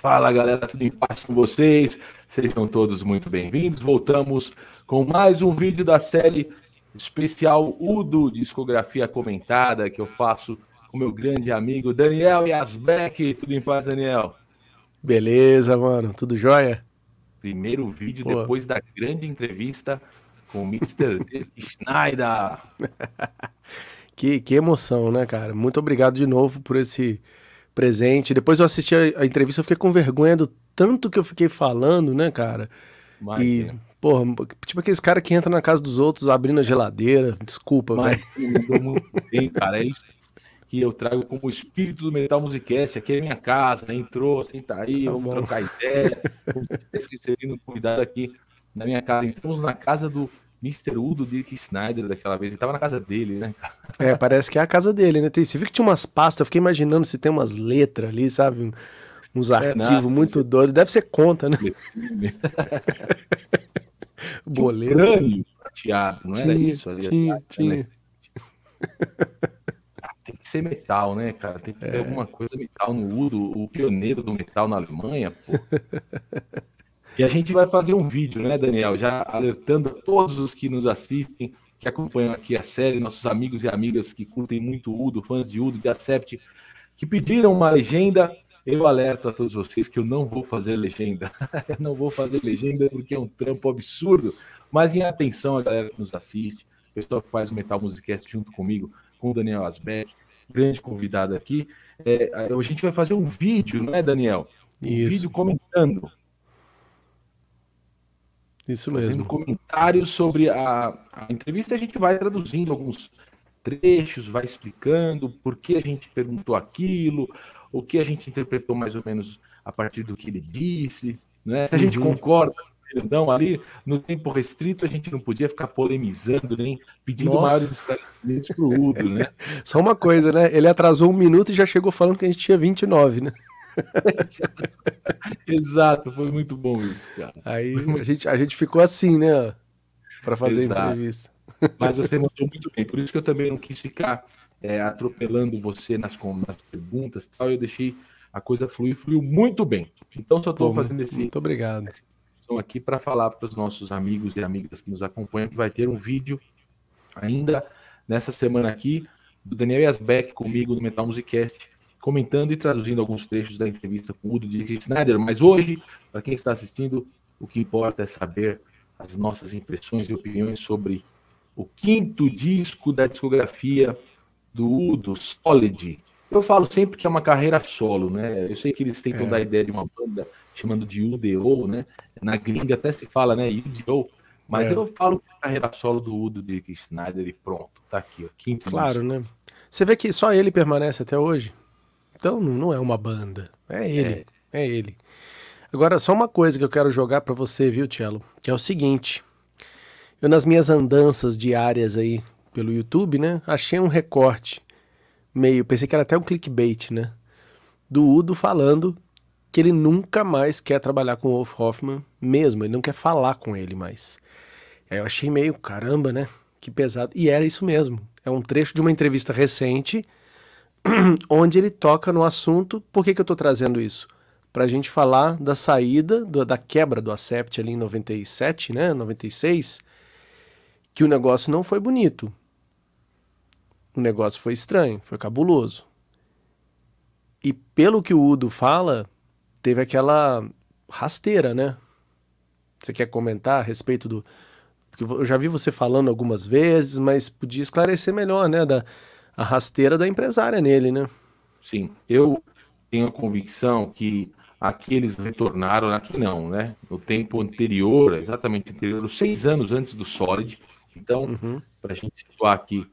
Fala galera, tudo em paz com vocês? Sejam todos muito bem-vindos. Voltamos com mais um vídeo da série especial Udo Discografia Comentada que eu faço com meu grande amigo Daniel Yasbeck. Tudo em paz, Daniel? Beleza, mano, tudo jóia? Primeiro vídeo Pô. depois da grande entrevista com o Mr. Schneider. que, que emoção, né, cara? Muito obrigado de novo por esse presente. Depois eu assisti a, a entrevista, eu fiquei com vergonha do tanto que eu fiquei falando, né, cara? Imagina. E, porra, tipo aqueles caras que entram na casa dos outros abrindo a geladeira. Desculpa, velho. cara, é isso que eu trago como espírito do Metal Musicast. Aqui é minha casa, né? entrou, senta assim, tá aí, tá vamos bom. trocar ideia. Esqueci de um convidado aqui na minha casa. Entramos na casa do Mr. Udo Dirk Snyder daquela vez, ele tava na casa dele, né, cara? É, parece que é a casa dele, né? Você viu que tinha umas pastas, eu fiquei imaginando se tem umas letras ali, sabe? Uns é, arquivos é muito doidos. Deve ser conta, né? Boleto. Um crânio prateado, não tinha, era isso ali? Tinha, ah, tá, tinha. Né? Ah, tem que ser metal, né, cara? Tem que ter é. alguma coisa metal no Udo, o pioneiro do metal na Alemanha, pô. E a gente vai fazer um vídeo, né, Daniel? Já alertando todos os que nos assistem, que acompanham aqui a série, nossos amigos e amigas que curtem muito Udo, fãs de Udo, de Acept, que pediram uma legenda. Eu alerto a todos vocês que eu não vou fazer legenda. eu não vou fazer legenda porque é um trampo absurdo. Mas em atenção a galera que nos assiste, o pessoal que faz o Metal Musicast junto comigo, com o Daniel Asbeck, grande convidado aqui. É, a gente vai fazer um vídeo, né, Daniel? Um Isso. vídeo comentando isso mesmo. Fazendo comentários sobre a, a entrevista, a gente vai traduzindo alguns trechos, vai explicando por que a gente perguntou aquilo, o que a gente interpretou mais ou menos a partir do que ele disse. Né? Se a gente uhum. concorda não, ali no tempo restrito a gente não podia ficar polemizando nem pedindo Nossa. maiores esclarecimentos pro Udo, né? Só uma coisa, né? Ele atrasou um minuto e já chegou falando que a gente tinha 29, né? Exato, foi muito bom isso, cara. Aí a gente, a gente ficou assim, né? Para fazer Exato. a entrevista. Mas você mostrou muito bem, por isso que eu também não quis ficar é, atropelando você nas, nas perguntas e tal. Eu deixei a coisa fluir, fluiu muito bem. Então só estou fazendo esse. Muito obrigado. Estou aqui para falar para os nossos amigos e amigas que nos acompanham que vai ter um vídeo ainda nessa semana aqui do Daniel Yasbeck comigo no Metal Musicast comentando e traduzindo alguns trechos da entrevista com o Udo Dirk Schneider. Mas hoje, para quem está assistindo, o que importa é saber as nossas impressões e opiniões sobre o quinto disco da discografia do Udo, Solid. Eu falo sempre que é uma carreira solo, né? Eu sei que eles tentam é. dar a ideia de uma banda chamando de UDO, né? Na gringa até se fala, né? UDO. Mas é. eu falo que é a carreira solo do Udo Dirk Schneider e pronto, tá aqui, o quinto Claro, disco. né? Você vê que só ele permanece até hoje? Então não é uma banda, é ele, é, é ele. Agora só uma coisa que eu quero jogar para você, viu, Tielo? Que é o seguinte. Eu nas minhas andanças diárias aí pelo YouTube, né, achei um recorte meio, pensei que era até um clickbait, né, do Udo falando que ele nunca mais quer trabalhar com o Wolf Hoffman mesmo, ele não quer falar com ele mais. Aí eu achei meio, caramba, né? Que pesado. E era isso mesmo. É um trecho de uma entrevista recente onde ele toca no assunto. Por que, que eu estou trazendo isso? Para a gente falar da saída, do, da quebra do Acept ali em 97, né? 96, que o negócio não foi bonito. O negócio foi estranho, foi cabuloso. E pelo que o Udo fala, teve aquela rasteira, né? Você quer comentar a respeito do. Porque eu já vi você falando algumas vezes, mas podia esclarecer melhor, né? Da, a rasteira da empresária nele, né? Sim, eu tenho a convicção que aqui eles retornaram, aqui não, né? No tempo anterior, exatamente anterior, seis anos antes do Solid. Então, uhum. para a gente situar aqui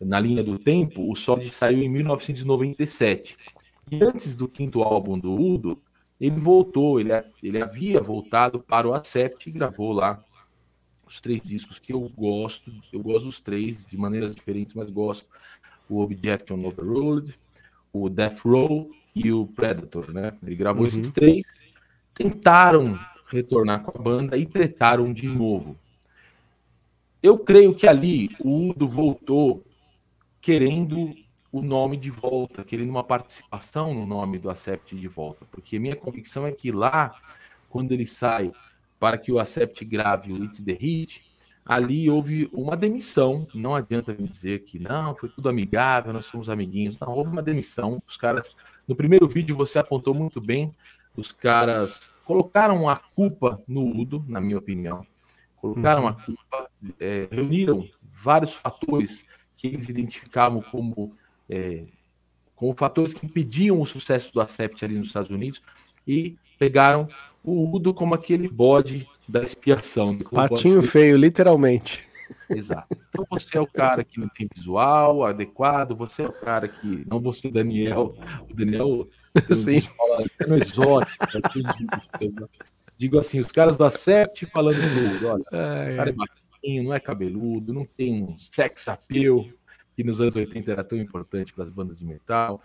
na linha do tempo, o Solid saiu em 1997. E antes do quinto álbum do Udo, ele voltou, ele, ele havia voltado para o Acept e gravou lá os três discos que eu gosto, eu gosto dos três de maneiras diferentes, mas gosto o Objection Overruled, o Death Row e o Predator, né? Ele gravou uhum. esses três, tentaram retornar com a banda e tretaram de novo. Eu creio que ali o Udo voltou querendo o nome de volta, querendo uma participação no nome do Acept de volta, porque minha convicção é que lá, quando ele sai para que o Acept grave o It's the Hit, ali houve uma demissão. Não adianta me dizer que não, foi tudo amigável, nós somos amiguinhos. Não, houve uma demissão. Os caras, no primeiro vídeo você apontou muito bem, os caras colocaram a culpa no Udo, na minha opinião. Colocaram a uhum. culpa, é, reuniram vários fatores que eles identificavam como, é, como fatores que impediam o sucesso do Acept ali nos Estados Unidos e pegaram o Udo como aquele bode da expiação. Né? Patinho feio, literalmente. Exato. Então você é o cara que não tem visual adequado, você é o cara que. Não você, Daniel. O Daniel Sim. Um exótico. Tá Digo assim, os caras da sete falando tudo, olha, o cara é bacaninho, não é cabeludo, não tem um sex appeal, que nos anos 80 era tão importante para as bandas de metal.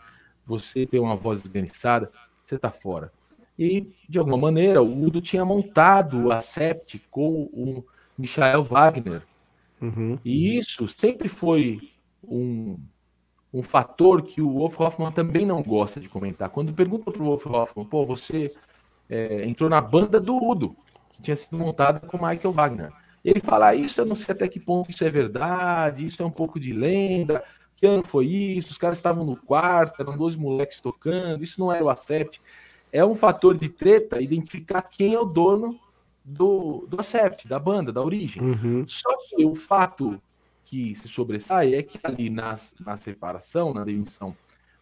Você tem uma voz esganiçada, você tá fora. E, de alguma maneira, o Udo tinha montado a Sept com o Michael Wagner. Uhum. E isso sempre foi um, um fator que o Wolf Hoffman também não gosta de comentar. Quando pergunta para o Wolf Hoffman, pô, você é, entrou na banda do Udo, que tinha sido montada com Michael Wagner. Ele fala ah, isso, eu não sei até que ponto isso é verdade, isso é um pouco de lenda, que ano foi isso, os caras estavam no quarto, eram dois moleques tocando, isso não era o Acept é um fator de treta identificar quem é o dono do, do Acept, da banda, da origem. Uhum. Só que o fato que se sobressai é que ali na, na separação, na demissão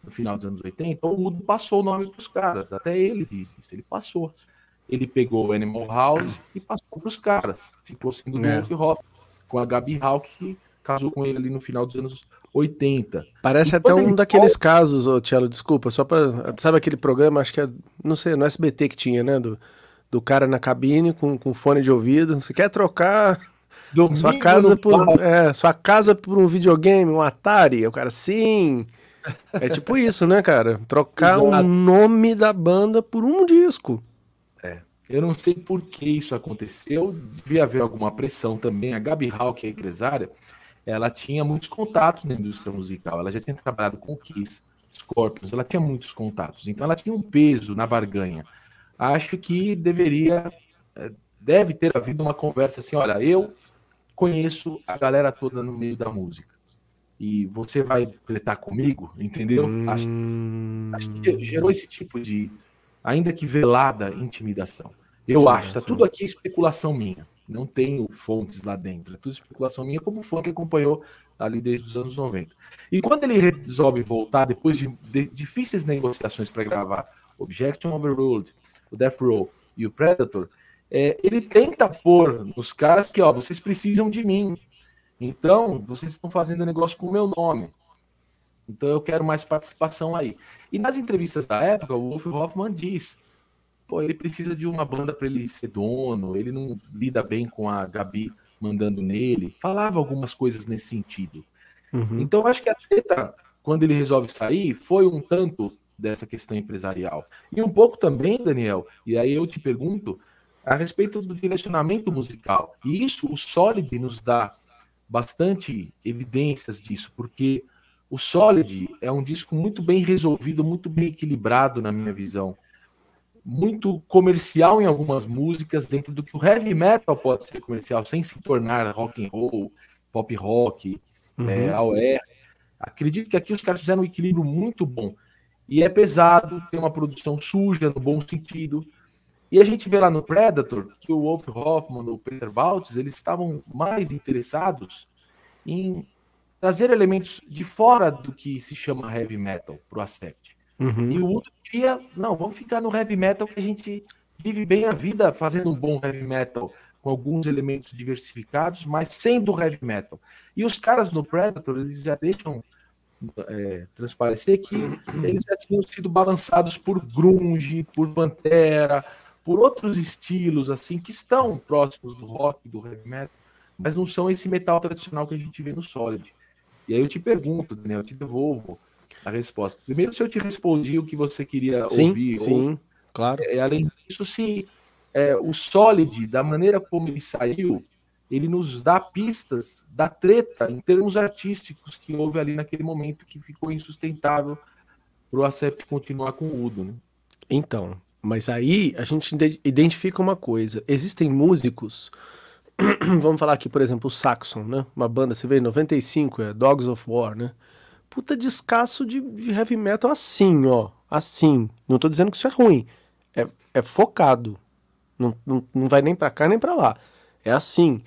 no final dos anos 80, o Udo passou o nome para os caras. Até ele disse isso, ele passou. Ele pegou o Animal House e passou para os caras. Ficou sendo é. Wolf Hoff, com a Gabi Hawk, que casou com ele ali no final dos anos 80. Parece e até um daqueles casos, oh, desculpa, só para Sabe aquele programa, acho que é, não sei, no SBT que tinha, né? Do, do cara na cabine com, com fone de ouvido. Você quer trocar Domingo sua casa por é, sua casa por um videogame, um Atari? O cara, sim. É tipo isso, né, cara? Trocar Exato. o nome da banda por um disco. É. Eu não sei por que isso aconteceu. Devia haver alguma pressão também. A Gabi Hawk, a é empresária, ela tinha muitos contatos na indústria musical. Ela já tinha trabalhado com Kiss, Scorpions, ela tinha muitos contatos. Então ela tinha um peso na barganha. Acho que deveria, eh, deve ter havido uma conversa assim: olha, eu conheço a galera toda no meio da música. E você vai pletar comigo, entendeu? Hum... Acho, acho, que hum. gerou esse tipo de, ainda que velada, intimidação. Eu acho, tá tudo aqui especulação minha. Não tenho fontes lá dentro. É tudo especulação minha, como fã que acompanhou ali desde os anos 90. E quando ele resolve voltar, depois de, de difíceis negociações para gravar Objection Overruled, o Death Row e o Predator, é, ele tenta pôr nos caras que, ó, vocês precisam de mim. Então, vocês estão fazendo negócio com o meu nome. Então, eu quero mais participação aí. E nas entrevistas da época, o Wolf Hoffman diz pô, ele precisa de uma banda para ele ser dono, ele não lida bem com a Gabi mandando nele. Falava algumas coisas nesse sentido. Uhum. Então, acho que a treta, quando ele resolve sair, foi um tanto dessa questão empresarial. E um pouco também, Daniel, e aí eu te pergunto, a respeito do direcionamento musical. E isso, o Solid nos dá bastante evidências disso, porque o Solid é um disco muito bem resolvido, muito bem equilibrado, na minha visão muito comercial em algumas músicas, dentro do que o heavy metal pode ser comercial, sem se tornar rock and roll, pop rock, uhum. é, né, AOR. Acredito que aqui os caras fizeram um equilíbrio muito bom. E é pesado, tem uma produção suja, no bom sentido. E a gente vê lá no Predator que o Wolf Hoffman, o Peter Baltz, eles estavam mais interessados em trazer elementos de fora do que se chama heavy metal para o Accept. Uhum. E o outro queria, não, vamos ficar no heavy metal que a gente vive bem a vida fazendo um bom heavy metal, com alguns elementos diversificados, mas sendo heavy metal. E os caras no Predator, eles já deixam é, transparecer que uhum. eles já tinham sido balançados por grunge, por pantera, por outros estilos assim que estão próximos do rock, do heavy metal, mas não são esse metal tradicional que a gente vê no Solid. E aí eu te pergunto, Daniel, eu te devolvo a resposta. Primeiro, se eu te respondi o que você queria sim, ouvir. Sim, ou... claro. É, além disso, se é, o Solid, da maneira como ele saiu, ele nos dá pistas da treta em termos artísticos que houve ali naquele momento que ficou insustentável para o Acept continuar com o Udo. Né? Então, mas aí a gente identifica uma coisa: existem músicos. Vamos falar aqui, por exemplo, o Saxon, né? Uma banda, você vê, 95, é Dogs of War, né? puta descasso de, de heavy metal assim, ó. Assim. Não tô dizendo que isso é ruim. É, é focado. Não, não, não vai nem pra cá nem pra lá. É assim.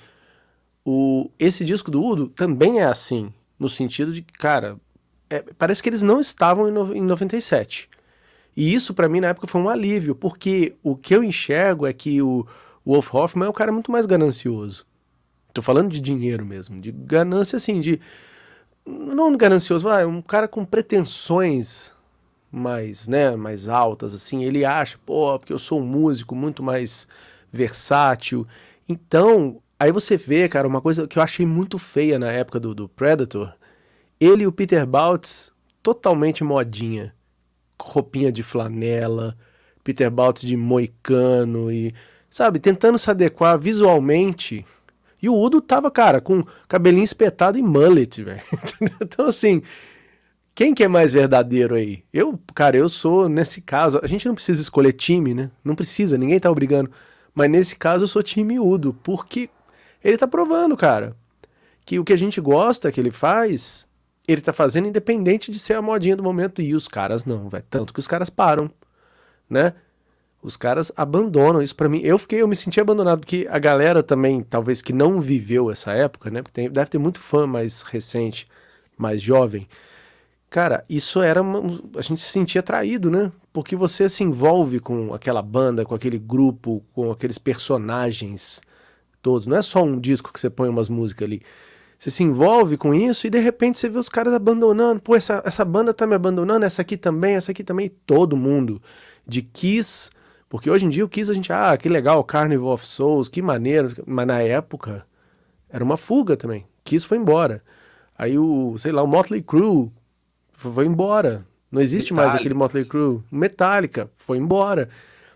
O, esse disco do Udo também é assim. No sentido de, cara, é, parece que eles não estavam em, no, em 97. E isso para mim na época foi um alívio, porque o que eu enxergo é que o, o Wolf Hoffman é um cara muito mais ganancioso. Tô falando de dinheiro mesmo, de ganância assim, de não ganancioso, vai, um cara com pretensões mais, né, mais altas, assim, ele acha, pô, porque eu sou um músico muito mais versátil. Então, aí você vê, cara, uma coisa que eu achei muito feia na época do, do Predator, ele e o Peter Baltz totalmente modinha, roupinha de flanela, Peter Baltz de moicano e, sabe, tentando se adequar visualmente e o Udo tava, cara, com cabelinho espetado e mullet, velho. então, assim, quem que é mais verdadeiro aí? Eu, cara, eu sou, nesse caso, a gente não precisa escolher time, né? Não precisa, ninguém tá obrigando. Mas nesse caso eu sou time Udo, porque ele tá provando, cara, que o que a gente gosta que ele faz, ele tá fazendo independente de ser a modinha do momento. E os caras não, velho. Tanto que os caras param, né? Os caras abandonam isso para mim. Eu fiquei, eu me senti abandonado porque a galera também, talvez que não viveu essa época, né? Tem, deve ter muito fã mais recente, mais jovem. Cara, isso era uma, a gente se sentia traído, né? Porque você se envolve com aquela banda, com aquele grupo, com aqueles personagens todos. Não é só um disco que você põe umas músicas ali. Você se envolve com isso e de repente você vê os caras abandonando. Pô, essa, essa banda tá me abandonando, essa aqui também, essa aqui também. E todo mundo. De Kiss porque hoje em dia o Kiss a gente, ah, que legal, Carnival of Souls, que maneiro. Mas na época era uma fuga também. Kiss foi embora. Aí o, sei lá, o Motley Crue foi embora. Não existe Metallica. mais aquele Motley Crue. Metallica foi embora.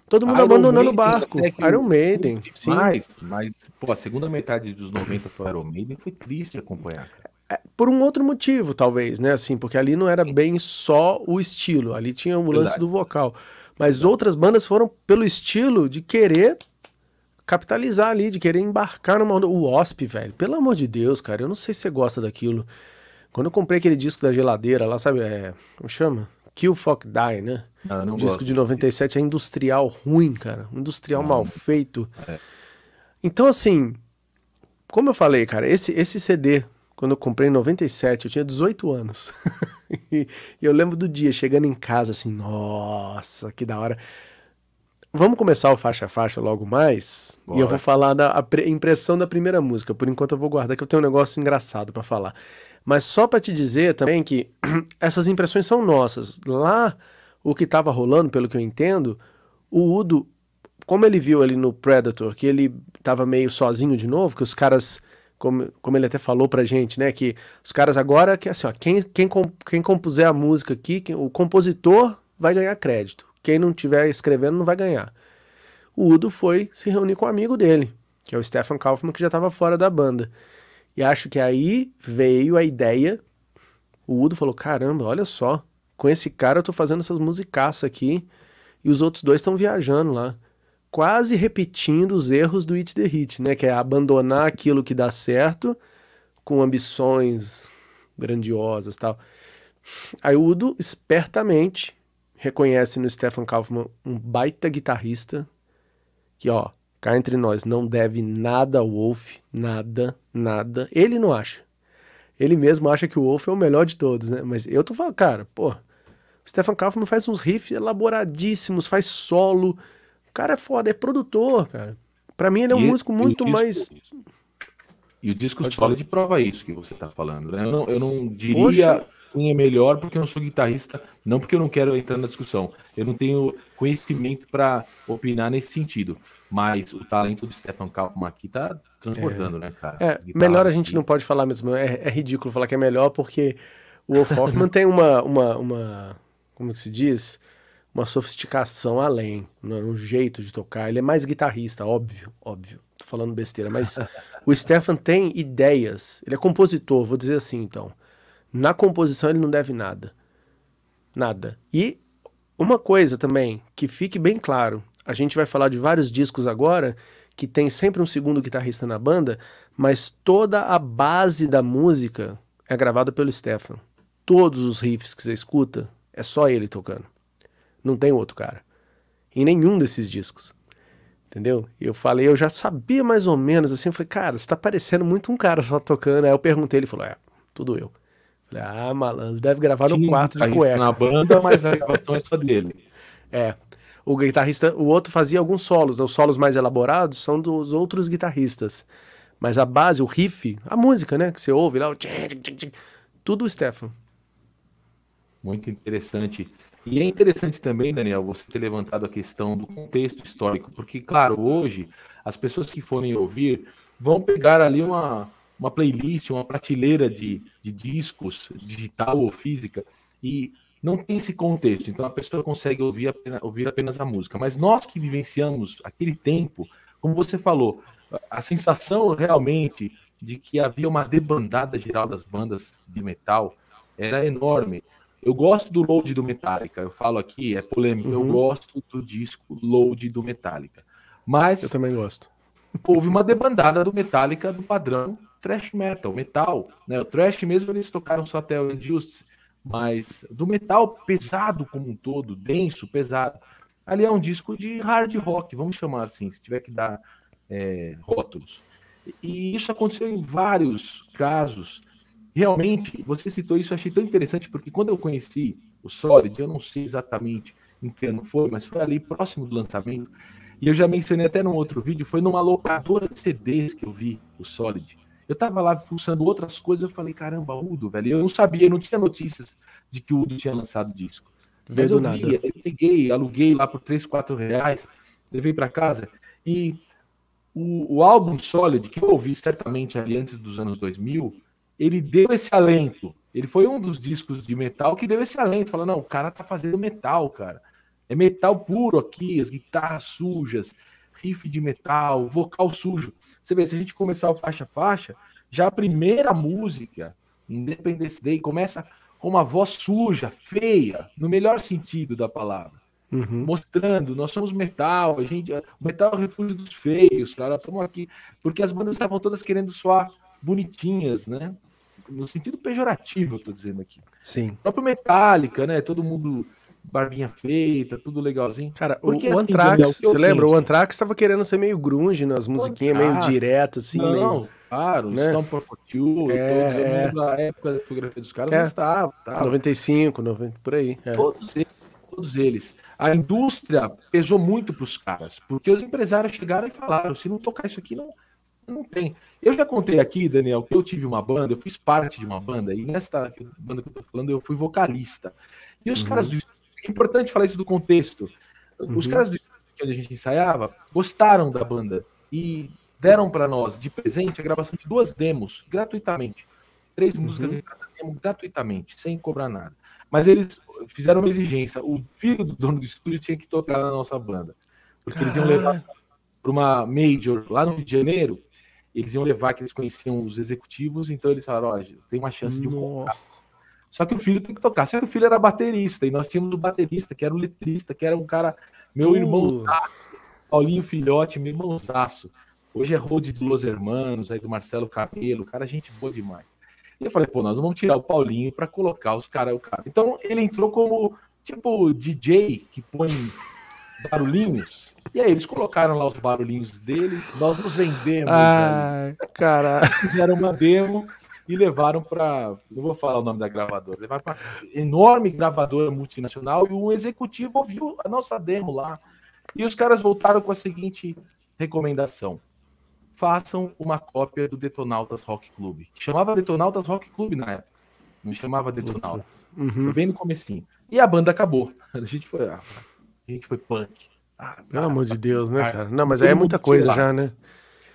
Todo mundo Iron abandonando Maiden, né, o barco. Iron Maiden, sim. Mas, mas, pô, a segunda metade dos 90 foi Iron Maiden foi triste acompanhar. É, por um outro motivo, talvez, né? Assim, porque ali não era bem só o estilo, ali tinha o lance Verdade. do vocal. Mas outras bandas foram pelo estilo de querer capitalizar ali, de querer embarcar numa onda. O Wasp, velho, pelo amor de Deus, cara, eu não sei se você gosta daquilo. Quando eu comprei aquele disco da geladeira lá, sabe, é, como chama? Kill Fuck Die, né? Ah, não um disco de 97 é industrial ruim, cara. Industrial mal feito. É. Então, assim, como eu falei, cara, esse, esse CD quando eu comprei em 97, eu tinha 18 anos. e eu lembro do dia chegando em casa assim, nossa, que da hora. Vamos começar o faixa a faixa logo mais? Bora. E eu vou falar da impressão da primeira música. Por enquanto eu vou guardar que eu tenho um negócio engraçado para falar. Mas só para te dizer também que essas impressões são nossas. Lá o que estava rolando, pelo que eu entendo, o Udo, como ele viu ali no Predator, que ele estava meio sozinho de novo, que os caras como, como ele até falou pra gente, né? Que os caras agora, que assim, ó, quem, quem, quem compuser a música aqui, quem, o compositor vai ganhar crédito. Quem não tiver escrevendo não vai ganhar. O Udo foi se reunir com um amigo dele, que é o Stefan Kaufman, que já estava fora da banda. E acho que aí veio a ideia. O Udo falou: caramba, olha só, com esse cara eu tô fazendo essas musicaças aqui, e os outros dois estão viajando lá quase repetindo os erros do It The Hit, né? Que é abandonar aquilo que dá certo com ambições grandiosas tal. Aí o Udo, espertamente, reconhece no Stefan Kaufman um baita guitarrista que, ó, cá entre nós, não deve nada ao Wolf, nada, nada. Ele não acha. Ele mesmo acha que o Wolf é o melhor de todos, né? Mas eu tô falando, cara, pô, o Stefan Kaufman faz uns riffs elaboradíssimos, faz solo, o cara é foda, é produtor, cara. Pra mim ele é um e músico muito disco, mais. É e o disco Pode fala de prova isso que você tá falando, né? Eu não, eu não diria Poxa. quem é melhor porque eu não sou guitarrista, não porque eu não quero entrar na discussão. Eu não tenho conhecimento para opinar nesse sentido. Mas o talento do Stefan Kaufman aqui tá transbordando, é. né, cara? É, melhor a gente aqui. não pode falar mesmo. É, é, ridículo falar que é melhor porque o Wolf Hoffman tem uma, uma, uma. Como que se diz? uma sofisticação além, no um é? jeito de tocar. Ele é mais guitarrista, óbvio, óbvio. Tô falando besteira, mas o Stefan tem ideias. Ele é compositor, vou dizer assim então. Na composição ele não deve nada. Nada. E uma coisa também, que fique bem claro, a gente vai falar de vários discos agora que tem sempre um segundo guitarrista na banda, mas toda a base da música é gravada pelo Stefan. Todos os riffs que você escuta é só ele tocando. Não tem outro cara. Em nenhum desses discos. Entendeu? E eu falei, eu já sabia mais ou menos assim. Eu falei, cara, você tá parecendo muito um cara só tocando. Aí eu perguntei, ele falou, é, tudo eu. eu falei, ah, malandro, deve gravar Sim, no quarto de cueca. Na banda, mas a gravação é só dele. É. O guitarrista, o outro fazia alguns solos, né? os solos mais elaborados são dos outros guitarristas. Mas a base, o riff, a música, né? Que você ouve lá, o... tudo o Stefan. Muito interessante. E é interessante também, Daniel, você ter levantado a questão do contexto histórico, porque, claro, hoje as pessoas que forem ouvir vão pegar ali uma, uma playlist, uma prateleira de, de discos, digital ou física, e não tem esse contexto. Então a pessoa consegue ouvir apenas, ouvir apenas a música. Mas nós que vivenciamos aquele tempo, como você falou, a sensação realmente de que havia uma debandada geral das bandas de metal era enorme. Eu gosto do load do Metallica, eu falo aqui, é polêmico. Uhum. Eu gosto do disco load do Metallica. Mas. Eu também gosto. Houve uma debandada do Metallica do padrão thrash metal, metal. Né? O thrash mesmo eles tocaram só até o Injustice, mas do metal pesado como um todo, denso, pesado. Ali é um disco de hard rock, vamos chamar assim, se tiver que dar é, rótulos. E isso aconteceu em vários casos realmente, você citou isso, eu achei tão interessante, porque quando eu conheci o Solid, eu não sei exatamente em que ano foi, mas foi ali próximo do lançamento, e eu já mencionei até num outro vídeo, foi numa locadora de CDs que eu vi o Solid. Eu tava lá pulsando outras coisas, eu falei, caramba, Udo, velho, eu não sabia, eu não tinha notícias de que o Udo tinha lançado disco. Mas eu nada. Via, eu peguei, aluguei lá por 3, 4 reais, levei para casa, e o, o, álbum Solid, que eu ouvi certamente ali antes dos anos 2000, ele deu esse alento. Ele foi um dos discos de metal que deu esse alento. Falando, não, o cara tá fazendo metal, cara. É metal puro aqui, as guitarras sujas, riff de metal, vocal sujo. Você vê, se a gente começar o faixa faixa, já a primeira música, Independence Day, começa com uma voz suja, feia, no melhor sentido da palavra. Uhum. Mostrando, nós somos metal, a gente, metal é o refúgio dos feios, cara, estamos aqui. Porque as bandas estavam todas querendo soar bonitinhas, né? no sentido pejorativo, eu tô dizendo aqui. Sim. O próprio Metallica, né? Todo mundo barbinha feita, tudo legalzinho. Cara, Porque, o, assim, Anthrax, você lembra? O Anthrax tava querendo ser meio grunge nas musiquinhas, meio diretas, assim, não, meio... claro, né? Stomp for Future, é, todos, da é. época da fotografia dos caras, é. mas estava, tava. 95, 90, por aí. É. Todos eles, todos eles. A indústria pesou muito para os caras, porque os empresários chegaram e falaram, se não tocar isso aqui, não, não tem. Eu já contei aqui, Daniel, que eu tive uma banda, eu fiz parte de uma banda, e nesta banda que eu tô falando, eu fui vocalista. E os uhum. caras do é importante falar isso do contexto. Uhum. Os caras do que a gente ensaiava gostaram da banda e deram para nós de presente a gravação de duas demos gratuitamente. Três uhum. músicas em cada demo gratuitamente, sem cobrar nada. Mas eles fizeram uma exigência. O filho do dono do estúdio tinha que tocar na nossa banda. Porque eles iam levar para uma major lá no Rio de Janeiro eles iam levar que eles conheciam os executivos, então eles falaram, ó, tem uma chance de um Só que o filho tem que tocar. Só que o filho era baterista, e nós tínhamos o baterista, que era o letrista, que era um cara, meu uh. Paulinho Filhote, meu irmãozaço. Hoje é Rode de Los Hermanos, aí do Marcelo Cabelo, cara, gente boa demais. E eu falei, pô, nós vamos tirar o Paulinho para colocar os caras, o cara. Então ele entrou como, tipo, DJ que põe barulhinhos e aí eles colocaram lá os barulhinhos deles, nós nos vendemos. Ai, cara. Fizeram uma demo e levaram para, não vou falar o nome da gravadora, levaram para enorme gravadora multinacional e o executivo ouviu a nossa demo lá. E os caras voltaram com a seguinte recomendação: façam uma cópia do Detonautas Rock Club. Chamava Detonautas Rock Club na época. Não chamava Detonautas. Uhum. Foi bem no comecinho. E a banda acabou. A gente foi, a gente foi punk. Ah, pelo amor de Deus, né, cara? Não, mas aí é muita coisa já, né?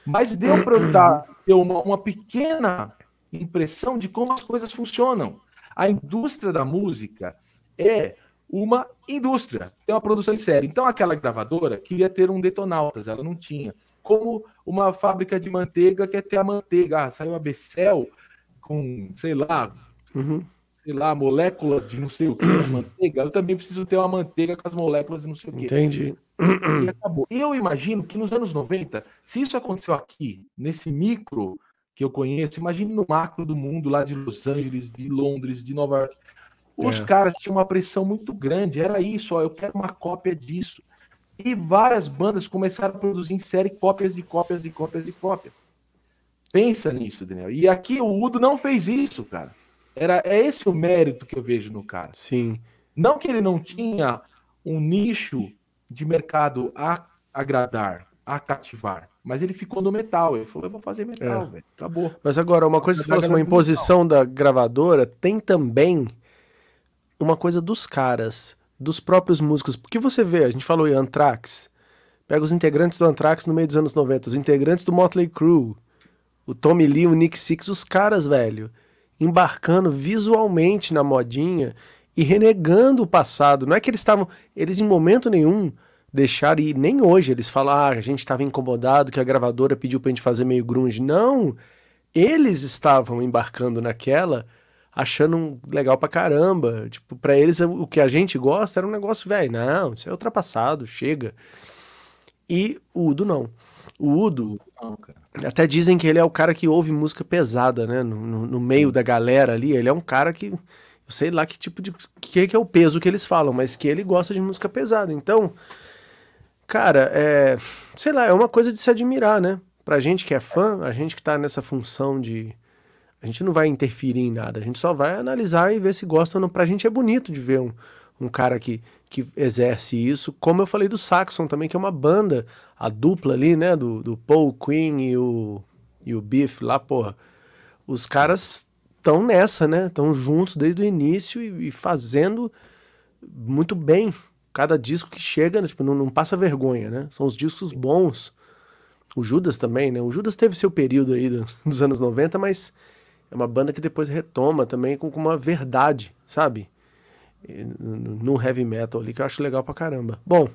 Mas deu para eu dar uma, uma pequena impressão de como as coisas funcionam. A indústria da música é uma indústria, é uma produção em série. Então aquela gravadora queria ter um detonautas, ela não tinha. Como uma fábrica de manteiga quer ter a manteiga, ah, saiu a Becel com, sei lá, uhum. sei lá, moléculas de não sei o que, manteiga, eu também preciso ter uma manteiga com as moléculas de não sei o que. Entendi e acabou. Eu imagino que nos anos 90, se isso aconteceu aqui, nesse micro que eu conheço, imagine no macro do mundo, lá de Los Angeles, de Londres, de Nova York. Os é. caras tinham uma pressão muito grande. Era isso, ó, eu quero uma cópia disso. E várias bandas começaram a produzir em série cópias de cópias de cópias de cópias. Pensa nisso, Daniel. E aqui o Udo não fez isso, cara. Era, é esse o mérito que eu vejo no cara. Sim. Não que ele não tinha um nicho de mercado a agradar, a cativar. Mas ele ficou no metal. Ele falou: eu vou fazer metal, é. velho. Acabou. Mas agora, uma coisa, se fosse uma imposição metal. da gravadora, tem também uma coisa dos caras, dos próprios músicos. Porque você vê, a gente falou em Anthrax. Pega os integrantes do Anthrax no meio dos anos 90, os integrantes do Motley Crue, o Tommy Lee, o Nick Six, os caras, velho, embarcando visualmente na modinha e renegando o passado. Não é que eles estavam. Eles, em momento nenhum, deixaram. ir, nem hoje eles falam, ah, a gente estava incomodado que a gravadora pediu pra gente fazer meio grunge. Não! Eles estavam embarcando naquela achando legal pra caramba. Tipo, pra eles o que a gente gosta era um negócio, velho, não, isso é ultrapassado, chega. E o Udo não. O Udo, até dizem que ele é o cara que ouve música pesada, né? No, no, no meio da galera ali, ele é um cara que eu sei lá que tipo de. que, que é o peso que eles falam, mas que ele gosta de música pesada. Então, cara, é. Sei lá, é uma coisa de se admirar, né? Pra gente que é fã, a gente que tá nessa função de. A gente não vai interferir em nada, a gente só vai analisar e ver se gosta ou não. Pra gente é bonito de ver um, um cara que, que exerce isso, como eu falei do Saxon também, que é uma banda, a dupla ali, né, do, do Paul Queen e o, e o Biff lá, porra. Os caras estão nessa, né? Estão juntos desde o início e, e, fazendo muito bem. Cada disco que chega, né? tipo, não, não, passa vergonha, né? São os discos bons. O Judas também, né? O Judas teve seu período aí do, dos anos 90, mas é uma banda que depois retoma também com, com uma verdade, sabe? No heavy metal ali, que eu acho legal pra caramba. Bom.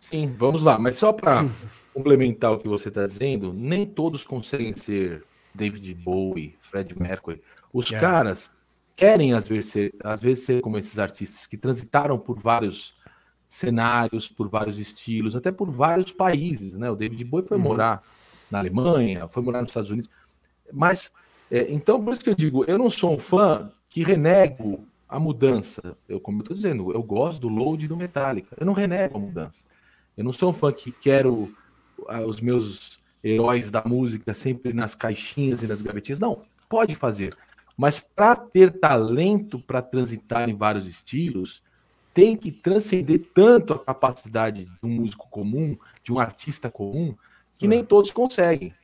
Sim, vamos lá. Mas só pra hum. complementar o que você tá dizendo, nem todos conseguem ser David Bowie, Fred Mercury. Os yeah. É. caras querem, às vezes, ser, às vezes, ser como esses artistas que transitaram por vários cenários, por vários estilos, até por vários países, né? O David Bowie foi uhum. morar na Alemanha, foi morar nos Estados Unidos. Mas, é, então, por isso que eu digo, eu não sou um fã que renego a mudança. Eu, como eu estou dizendo, eu gosto do load do Metallica. Eu não renego a mudança. Eu não sou um fã que quero ah, os meus heróis da música sempre nas caixinhas e nas gavetinhas. Não, pode fazer. Mas para ter talento para transitar em vários estilos, tem que transcender tanto a capacidade de um músico comum, de um artista comum, que nem ah. todos conseguem.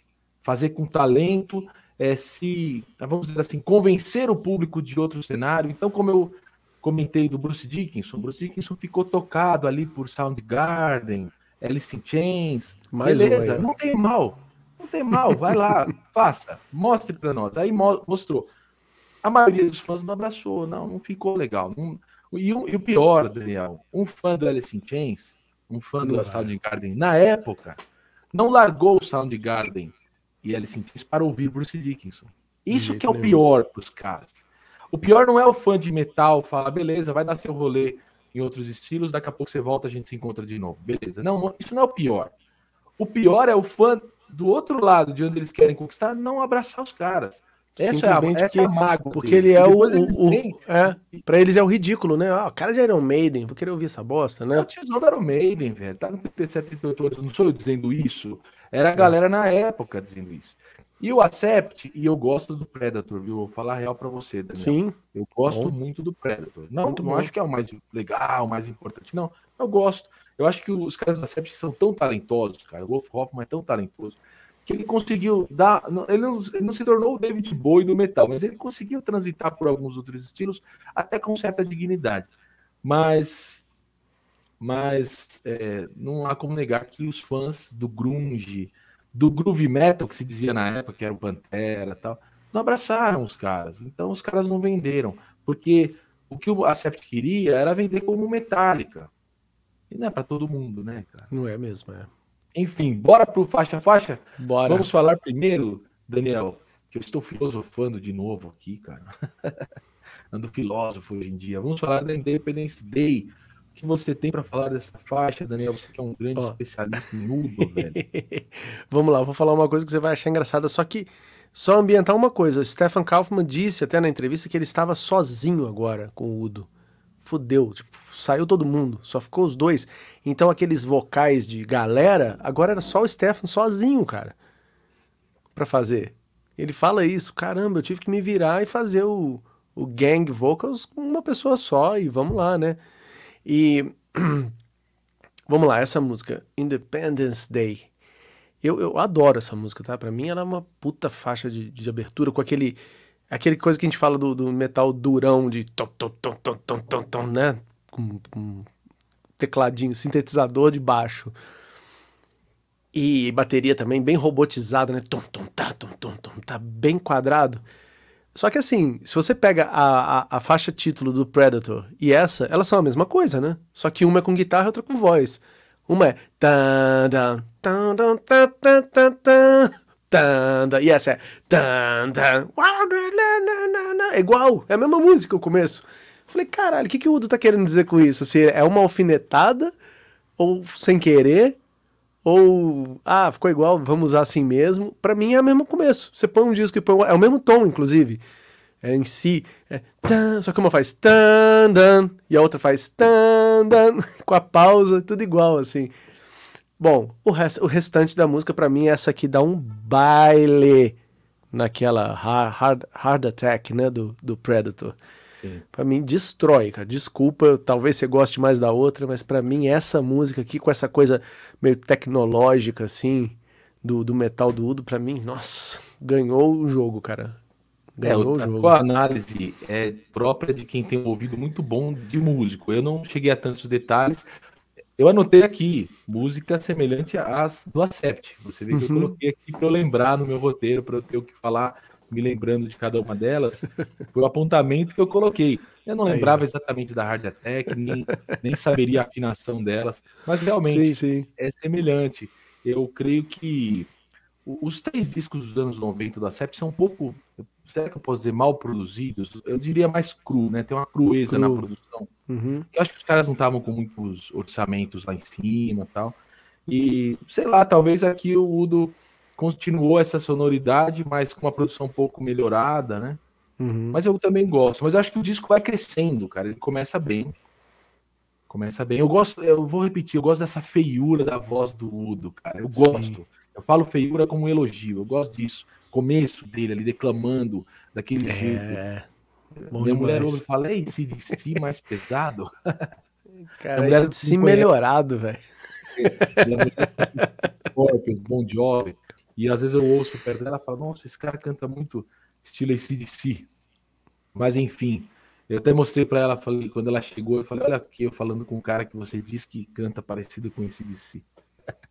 Fazer com talento, é, se, vamos dizer assim, convencer o público de outro cenário. Então, como eu comentei do Bruce Dickinson, Bruce Dickinson ficou tocado ali por Soundgarden, Alice in Chains. Mais Beleza, um não tem mal. Não tem mal, vai lá, faça, mostre para nós. Aí mostrou a maioria dos fãs não abraçou, não, não ficou legal. Não... E, o, e, o pior, Daniel, um fã do Alice in Chains, um fã do Soundgarden, na época, não largou o Soundgarden e Alice in Chains para ouvir Bruce Dickinson. Isso que é o pior para os caras. O pior não é o fã de metal falar, beleza, vai dar seu rolê em outros estilos, daqui a pouco você volta, a gente se encontra de novo. Beleza. Não, isso não é o pior. O pior é o fã do outro lado, de onde eles querem conquistar, não abraçar os caras. É Simplesmente essa é, a, essa porque, é porque ele é o. Eles o, o é, para eles é o ridículo, né? Ah, o cara já era um Maiden, vou querer ouvir essa bosta, né? É o tiozão era o Maiden, velho. Tá no 37, 38 anos, não sou eu dizendo isso. Era a galera na época dizendo isso. E o Acept, e eu gosto do Predator, viu? Vou falar real pra você, Daniel. Sim. Eu gosto bom. muito do Predator. Não, não acho que é o mais legal, o mais importante. Não, eu gosto. Eu acho que os caras do Acept são tão talentosos, cara. O Wolf Hoffman é tão talentoso que ele conseguiu dar. Ele não, ele não se tornou o David Bowie do metal, mas ele conseguiu transitar por alguns outros estilos até com certa dignidade. Mas, mas é, não há como negar que os fãs do grunge, do groove metal que se dizia na época, que era o Pantera tal, não abraçaram os caras. Então os caras não venderam, porque o que o Acept queria era vender como Metallica. E não é para todo mundo, né, cara? Não é mesmo, é. Enfim, bora pro faixa faixa? Bora. Vamos falar primeiro, Daniel, que eu estou filosofando de novo aqui, cara. Ando filósofo hoje em dia. Vamos falar da Independence Day. O que você tem para falar dessa faixa, Daniel? Você que é um grande oh. especialista em nudo, velho. Vamos lá, eu vou falar uma coisa que você vai achar engraçada, só que só ambientar uma coisa. O Stefan Kaufman disse até na entrevista que ele estava sozinho agora com o Udo fudeu, tipo, saiu todo mundo, só ficou os dois. Então aqueles vocais de galera, agora era só o Stefan sozinho, cara, para fazer. Ele fala isso, caramba, eu tive que me virar e fazer o, o gang vocals com uma pessoa só e vamos lá, né? E vamos lá, essa música, Independence Day. Eu, eu adoro essa música, tá? Pra mim ela é uma puta faixa de, de abertura com aquele é aquele coisa que a gente fala do, do metal durão, de tom, tom, tom, tom, tom, tom, tom né? Com, com tecladinho, sintetizador de baixo. E bateria também, bem robotizada, né? Tom, tom, tá, tom, tom, tom, tá bem quadrado. Só que assim, se você pega a, a, a, faixa título do Predator e essa, elas são a mesma coisa, né? Só que uma é com guitarra e outra com voz. Uma é. Tan, tan, tan, tan, tan, tan, tan. Tanda, e essa é. Tanda, né, né, né, é igual, é a mesma música o começo. falei, caralho, o que, que o Udo tá querendo dizer com isso? se é uma alfinetada? Ou sem querer? Ou, ah, ficou igual, vamos usar assim mesmo? Para mim é o mesmo começo. Você põe um disco e põe. É o mesmo tom, inclusive. É em si. É, tan, só que uma faz tan, dan, e a outra faz tan, dan, com a pausa, tudo igual, assim. Bom, o, rest, o restante da música, para mim, essa aqui dá um baile naquela hard, hard, hard attack, né, do, do Predator. para Pra mim, destrói, cara. Desculpa, talvez você goste mais da outra, mas para mim, essa música aqui, com essa coisa meio tecnológica, assim, do, do metal do Udo, pra mim, nossa, ganhou o jogo, cara. É, ganhou é, o jogo. A análise é própria de quem tem um ouvido muito bom de músico. Eu não cheguei a tantos detalhes, eu anotei aqui música semelhante às do Acept. Você vê que eu uhum. coloquei aqui para eu lembrar no meu roteiro, para eu ter o que falar, me lembrando de cada uma delas. Foi o apontamento que eu coloquei. Eu não lembrava exatamente da Hard Attack, nem, nem saberia a afinação delas, mas realmente sim, sim. é semelhante. Eu creio que os três discos dos anos 90 do Acept são um pouco será que eu posso dizer mal produzidos? Eu diria mais cru, né? Tem uma crueza cru. na produção. Uhum. Eu acho que os caras não estavam com muitos orçamentos lá em cima e tal. E, sei lá, talvez aqui o Udo continuou essa sonoridade, mas com uma produção um pouco melhorada, né? Uhum. Mas eu também gosto. Mas eu acho que o disco vai crescendo, cara. Ele começa bem. Começa bem. Eu gosto, eu vou repetir, eu gosto dessa feiura da voz do Udo, cara. Eu Sim. gosto. Eu falo feiura como um elogio, eu gosto disso começo dele ali declamando daquele é... jeito. Bom Minha mulher ouve e fala, ei, se de si mais pesado. Cara, mulher de si melhorado, velho. É Bom Jovi. E às vezes eu ouço perto dela e falo, nossa, esse cara canta muito estilo ACDC. Mas enfim, eu até mostrei para ela, falei, quando ela chegou, eu falei, olha aqui, eu falando com um cara que você diz que canta parecido com esse de si".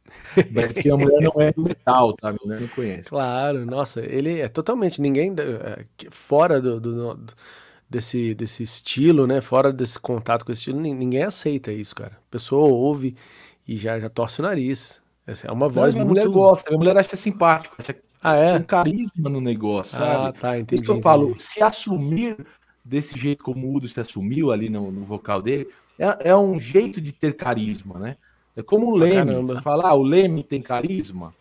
Mas é que a mulher não é do metal, tá? A mulher não conhece. Claro, nossa, ele é totalmente ninguém é, fora do, do, do desse, desse estilo, né? Fora desse contato com esse estilo, ninguém aceita isso, cara. A pessoa ouve e já, já torce o nariz. Essa é uma voz não, a muito. A mulher gosta, a mulher acha simpático, acha ah, é? um carisma no negócio, ah, tá, entendi. Isso eu entendi. falo, se assumir desse jeito como o Udo se assumiu ali no, no vocal dele, é, é um jeito de ter carisma, né? É como o Leme. falar, ah, o Leme tem carisma.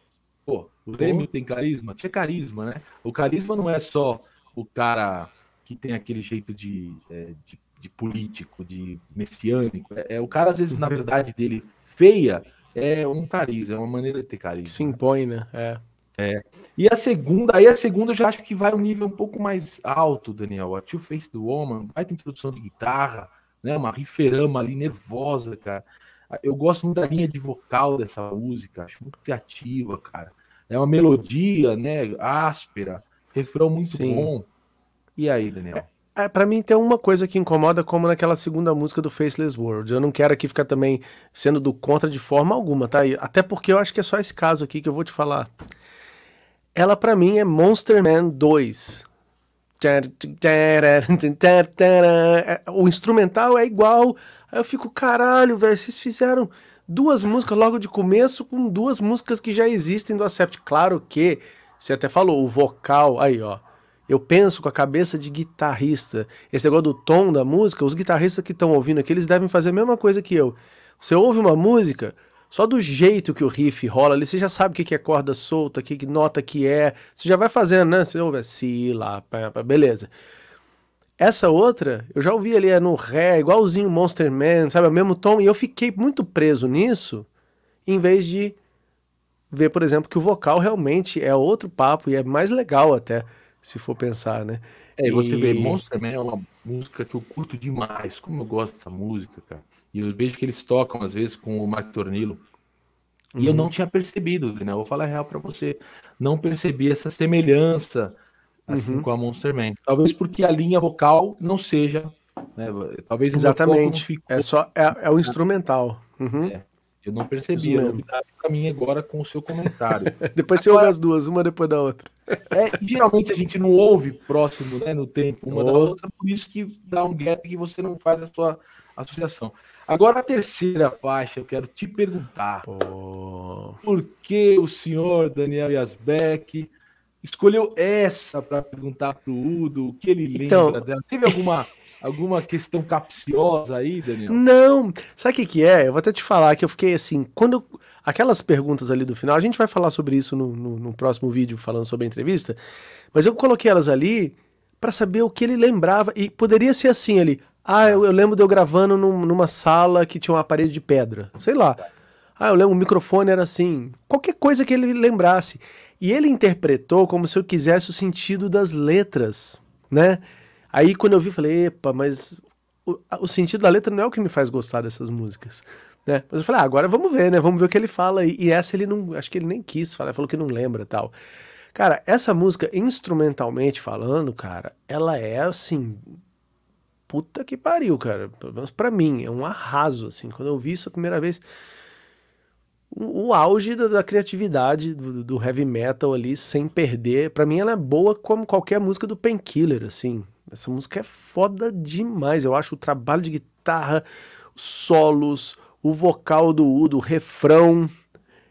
Pô, o Leme tem carisma? Tinha carisma, né? O carisma não é só o cara que tem aquele jeito de, é, de, de, político, de messiânico. É, é, o cara, às vezes, na verdade, dele feia é um carisma, é uma maneira de ter carisma. Se né? impõe, né? É. É. E a segunda, aí a segunda eu já acho que vai um nível um pouco mais alto, Daniel. A Two Face do Woman, vai ter introdução de guitarra, né? Uma riferama ali nervosa, cara. Eu gosto muito da linha de vocal dessa música, acho muito criativa, cara. É uma melodia, né, áspera, refrão muito Sim. bom. E aí, Daniel? É. É, para mim tem uma coisa que incomoda, como naquela segunda música do Faceless World. Eu não quero aqui ficar também sendo do contra de forma alguma, tá? Até porque eu acho que é só esse caso aqui que eu vou te falar. Ela para mim é Monster Man 2. O instrumental é igual. Aí eu fico, caralho, velho, vocês fizeram duas músicas logo de começo com duas músicas que já existem do Acept. Claro que, você até falou, o vocal, aí ó. Eu penso com a cabeça de guitarrista. Esse negócio do tom da música, os guitarristas que estão ouvindo aqui, eles devem fazer a mesma coisa que eu. Você ouve uma música, só do jeito que o riff rola ali, você já sabe o que, que é corda solta, que, que nota que é. Você já vai fazendo, né? Você ouve é si, lá, pá, pá, beleza. Essa outra, eu já ouvi ali, é no ré, igualzinho Monster Man, sabe? É o mesmo tom. E eu fiquei muito preso nisso, em vez de ver, por exemplo, que o vocal realmente é outro papo e é mais legal até, se for pensar, né? É, e você vê, Monster Man é uma música que eu curto demais. Como eu gosto dessa música, cara. E eu vejo que eles tocam, às vezes, com o Mark Tornillo. E uhum. eu não uhum. tinha percebido, né? Vou falar real para você. Não percebi essa semelhança assim, uhum. com a Monster Man. Talvez porque a linha vocal não seja. Né? Talvez Exatamente. Ficou... É só é, é o instrumental. Uhum. É. Eu não percebi, a novidade caminha agora com o seu comentário. depois você agora, ouve as duas, uma depois da outra. é, geralmente a gente não ouve próximo, né, no tempo uma oh. da uhum. outra, por isso que dá um gap que você não faz a sua associação. Agora, a terceira faixa, eu quero te perguntar. Oh. Por que o senhor Daniel Yasbeck escolheu essa para perguntar para o Udo o que ele então, lembra então... dela? Teve alguma, alguma questão capciosa aí, Daniel? Não. Sabe o que, que é? Eu vou até te falar que eu fiquei assim, quando... Eu... Aquelas perguntas ali do final, a gente vai falar sobre isso no, no, no próximo vídeo, falando sobre a entrevista, mas eu coloquei elas ali para saber o que ele lembrava. E poderia ser assim ali. Ah, eu, eu lembro de eu gravando num, numa sala que tinha uma parede de pedra. Sei lá. Ah, eu lembro, o microfone era assim. Qualquer coisa que ele lembrasse. E ele interpretou como se eu quisesse o sentido das letras, né? Aí quando eu vi, falei, epa, mas o, o sentido da letra não é o que me faz gostar dessas músicas. Né? Mas eu falei, ah, agora vamos ver, né? Vamos ver o que ele fala. E, e essa ele não. Acho que ele nem quis falar, falou que não lembra tal. Cara, essa música, instrumentalmente falando, cara, ela é assim, puta que pariu, cara. Pelo menos pra mim, é um arraso, assim. Quando eu vi isso a primeira vez, o, o auge da, da criatividade do, do, heavy metal ali, sem perder. Pra mim ela é boa como qualquer música do Painkiller, assim. Essa música é foda demais. Eu acho o trabalho de guitarra, solos, o vocal do Udo, o refrão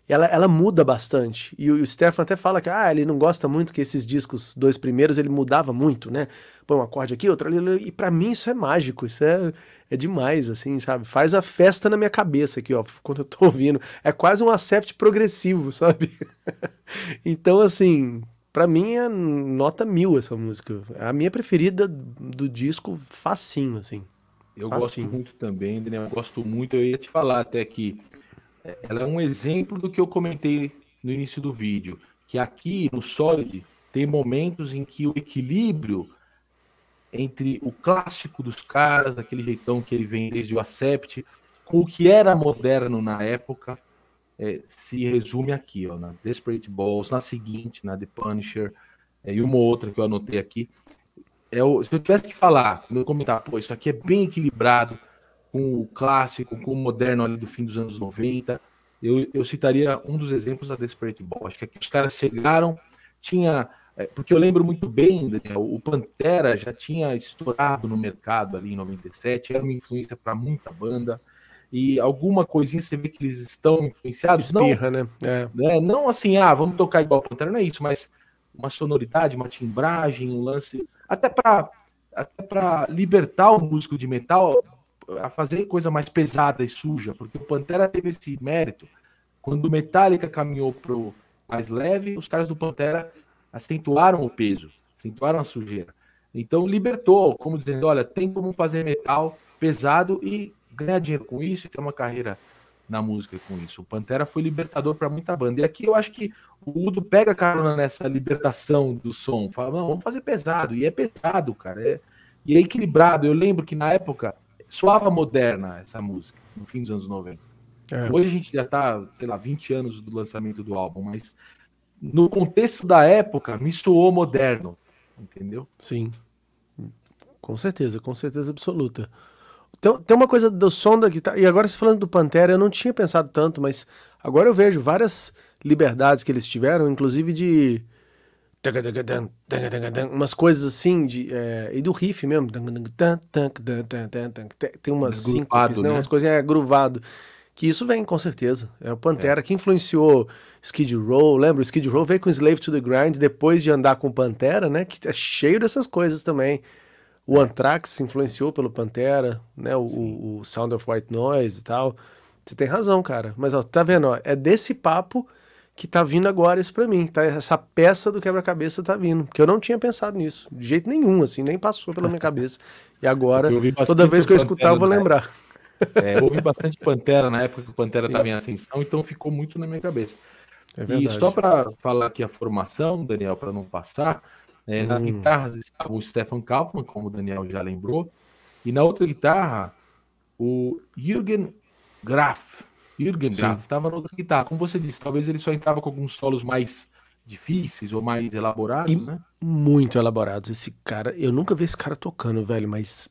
ela, ela muda bastante. E o, o Stefan até fala que ah, ele não gosta muito que esses discos, dois primeiros, ele mudava muito, né? Põe um acorde aqui, outro ali. E para mim isso é mágico, isso é, é demais, assim, sabe? Faz a festa na minha cabeça aqui, ó, quando eu tô ouvindo. É quase um acept progressivo, sabe? então, assim, para mim é nota mil essa música. É a minha preferida do disco, facinho, assim. Eu facinho. gosto muito também, Daniel. Eu gosto muito. Eu ia te falar até que ela é um exemplo do que eu comentei no início do vídeo, que aqui no Solid tem momentos em que o equilíbrio entre o clássico dos caras, daquele jeitão que ele vem desde o Acept, com o que era moderno na época, é, se resume aqui, ó, na Desperate Balls, na seguinte, na The Punisher, é, e uma outra que eu anotei aqui. É o, se eu tivesse que falar, no comentar, pô, isso aqui é bem equilibrado, com o clássico, com o moderno ali do fim dos anos 90. Eu, eu citaria um dos exemplos da Desperate Ball. Acho que aqui os caras chegaram, tinha. É, porque eu lembro muito bem, Daniel, o Pantera já tinha estourado no mercado ali em 97, era uma influência para muita banda. E alguma coisinha você vê que eles estão influenciados. Espirra, não, né? É. Né? Não assim, ah, vamos tocar igual Pantera, não é isso, mas uma sonoridade, uma timbragem, um lance. Até para até para libertar o músico de metal, a fazer coisa mais pesada e suja, porque o Pantera teve esse mérito. Quando o Metallica caminhou pro mais leve, os caras do Pantera acentuaram o peso, acentuaram a sujeira. Então libertou, como dizendo, olha, tem como fazer metal pesado e ganhar dinheiro com isso e ter uma carreira na música com isso. O Pantera foi libertador para muita banda. E aqui eu acho que o Udo pega a carona nessa libertação do som. Fala, não, vamos fazer pesado. E é pesado, cara. É... E é equilibrado. Eu lembro que na época soava moderna essa música no fim dos anos 90. É. Hoje a gente já está, sei lá, 20 anos do lançamento do álbum, mas no contexto da época me soou moderno, entendeu? Sim. Com certeza, com certeza absoluta. Então tem uma coisa do som da guitarra, e agora você falando do Pantera, eu não tinha pensado tanto, mas agora eu vejo várias liberdades que eles tiveram, inclusive de umas coisas assim de é, e do riff mesmo tem umas síncopes, né? né? umas coisas é gruvado que isso vem com certeza é o Pantera é. que influenciou Skid Row lembra o Skid Row veio com Slave to the Grind depois de andar com Pantera né que é cheio dessas coisas também o Anthrax influenciou pelo Pantera né o, o, o Sound of White Noise e tal você tem razão cara mas ó, tá vendo ó, é desse papo que tá vindo agora isso para mim, tá? Essa peça do quebra-cabeça tá vindo, porque eu não tinha pensado nisso, de jeito nenhum, assim, nem passou pela minha cabeça. E agora, toda vez que eu escutar, eu vou lembrar. É, eu ouvi bastante Pantera na época que o Pantera estava em ascensão, então ficou muito na minha cabeça. É e só para falar aqui a formação, Daniel, para não passar, é, hum. nas guitarras estava o Stefan Kaufmann, como o Daniel já lembrou, e na outra guitarra, o Jürgen Graf. Jürgen Graf estava no guitarra. Como você disse, talvez ele só entrava com alguns solos mais difíceis ou mais elaborados, e né? Muito elaborados. Esse cara, eu nunca vi esse cara tocando, velho, mas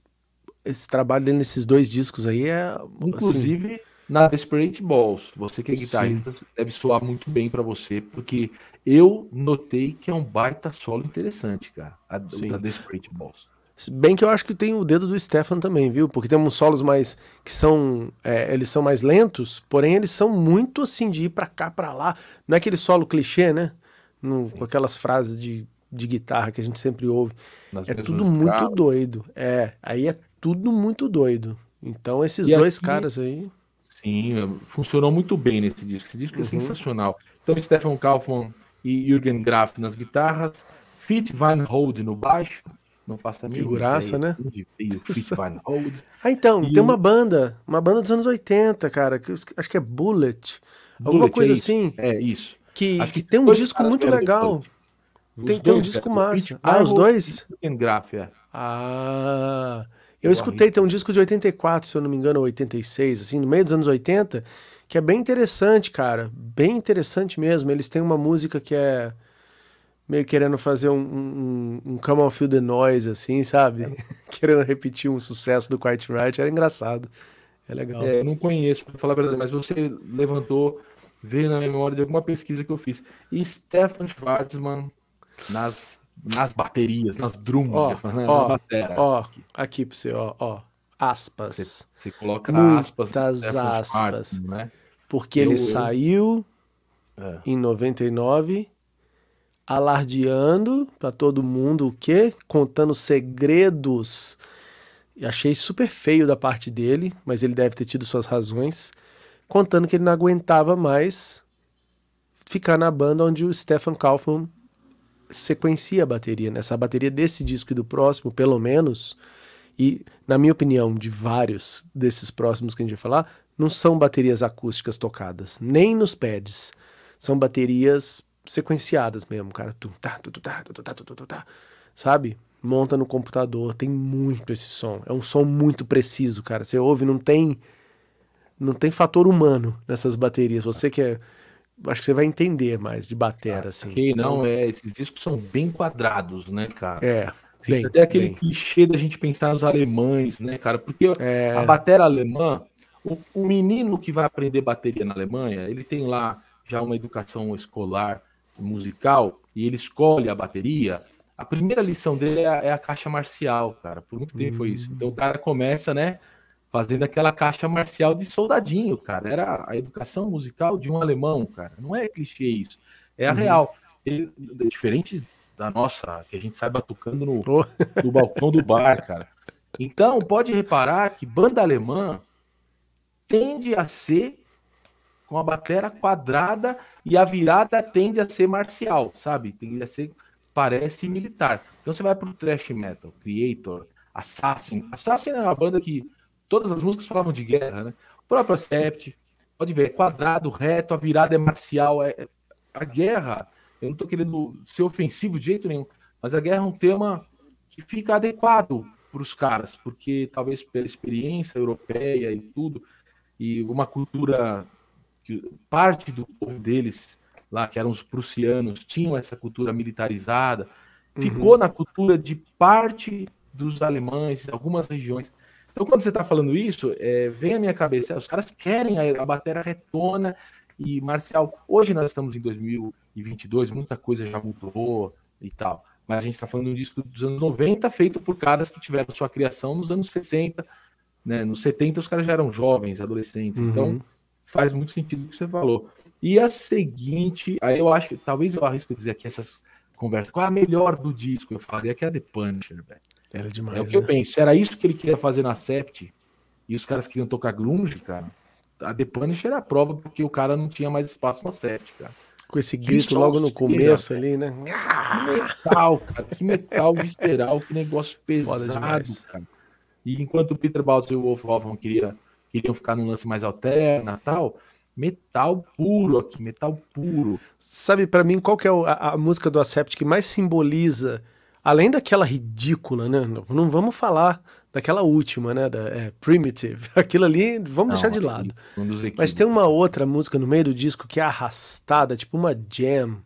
esse trabalho dele nesses dois discos aí é. Assim, Inclusive. Assim... Na Desperate Balls, você que é guitarrista, Sim. deve soar muito bem para você, porque eu notei que é um baita solo interessante, cara. A, da Desperate Balls. Bem que eu acho que tem o dedo do Stefan também, viu? Porque tem uns solos mais que são. É, eles são mais lentos, porém eles são muito assim de ir pra cá, pra lá. Não é aquele solo clichê, né? No, com aquelas frases de, de guitarra que a gente sempre ouve. Nas é tudo muito doido. É, aí é tudo muito doido. Então esses e dois aqui, caras aí. Sim, é, funcionou muito bem nesse disco. Esse disco é uhum. é sensacional. Então, Stefan Kaufmann e Jürgen Graf nas guitarras, Fit Van Hold no baixo não Figuraça, assim, né? Hold. Ah, então, e tem o... uma banda, uma banda dos anos 80, cara, que acho que é Bullet, Bullet alguma é coisa é assim. É, isso. Que, que, que, tem um disco muito legal. Tem, dois, tem um disco cara, massa. Ah, os dois? Graf, Ah, eu escutei, tem um disco de 84, se eu não me engano, 86, assim, no meio dos anos 80, que é bem interessante, cara. Bem interessante mesmo. Eles têm uma música que é meio querendo fazer um, um, um Come on Feel the Noise, assim, sabe? É. querendo repetir um sucesso do Quiet Riot, era engraçado. É legal. É, eu não conheço, pra falar a verdade, mas você levantou, veio na memória de alguma pesquisa que eu fiz. E Stefan Schwarzman nas, nas baterias, nas drums, ó, né? ó, na ó, aqui. aqui pra você, ó, ó. Aspas. Você, coloca aspas. das aspas. né? Porque eu, ele eu... saiu é. em 99 alardeando para todo mundo o quê? Contando segredos. E achei super feio da parte dele, mas ele deve ter tido suas razões. Contando que ele não aguentava mais ficar na banda onde o Stefan Kaufman sequencia a bateria. Nessa né? bateria desse disco e do próximo, pelo menos, e na minha opinião, de vários desses próximos que a gente vai falar, não são baterias acústicas tocadas, nem nos pads. São baterias sequenciadas mesmo, cara. Tu, tá, tu, tá, tu, tá, tu, tu, tá, sabe? Monta no computador, tem muito esse som. É um som muito preciso, cara. Você ouve, não tem não tem fator humano nessas baterias. Você que é acho que você vai entender mais de bater, ah, assim. Que não é, esses discos são bem quadrados, né, cara? É. Bem, até aquele bem. clichê da gente pensar nos alemães, né, cara? Porque é... a batera alemã, o, o menino que vai aprender bateria na Alemanha, ele tem lá já uma educação escolar musical e ele escolhe a bateria, a primeira lição dele é a, é a caixa marcial, cara. Por muito tempo foi isso. Então o cara começa, né, fazendo aquela caixa marcial de soldadinho, cara. Era a educação musical de um alemão, cara. Não é clichê isso. É a uhum. real. Ele, diferente da nossa, que a gente sai batucando no, oh. no balcão do bar, cara. Então, pode reparar que banda alemã tende a ser com a batera quadrada e a virada tende a ser marcial, sabe? Tende a ser parece militar. Então você vai pro thrash metal, Creator, Assassin. Assassin é uma banda que todas as músicas falavam de guerra, né? O próprio Acept, pode ver, é quadrado, reto, a virada é marcial, é, é a guerra. Eu não tô querendo ser ofensivo de jeito nenhum, mas a guerra é um tema que fica adequado para os caras, porque talvez pela experiência europeia e tudo, e uma cultura que parte do povo deles, lá que eram os prussianos, tinham essa cultura militarizada, uhum. ficou na cultura de parte dos alemães, algumas regiões. Então, quando você está falando isso, é, vem à minha cabeça, é, os caras querem a, a bateria retona e marcial. Hoje nós estamos em 2022, muita coisa já mudou e tal. Mas a gente está falando de um disco dos anos 90 feito por caras que tiveram sua criação nos anos 60, né? Nos 70 os caras já eram jovens, adolescentes. Então uhum. Então, faz muito sentido o que você falou. E a seguinte, aí eu acho, talvez eu arrisco dizer aqui essas conversas, qual é a melhor do disco? Eu falaria é que é a The Punisher, velho. Era demais. É o que né? eu penso. Era isso que ele queria fazer na Sept e os caras queriam tocar grunge, cara. A The Punisher era a prova porque o cara não tinha mais espaço na Sept, cara. Com esse grito que logo no começo cara. ali, né? Que metal, cara. Que metal visceral, que negócio pesado, cara. E enquanto o Peter Baltz e o Wolf Hoffman queriam iriam ficar num lance mais alterno, tal. Metal puro aqui, metal puro. Sabe, para mim, qual que é a, a música do Acept que mais simboliza, além daquela ridícula, né? Não, não vamos falar daquela última, né? Da, é, Primitive. Aquilo ali, vamos não, deixar de lado. Mas tem uma outra música no meio do disco que é arrastada, tipo uma jam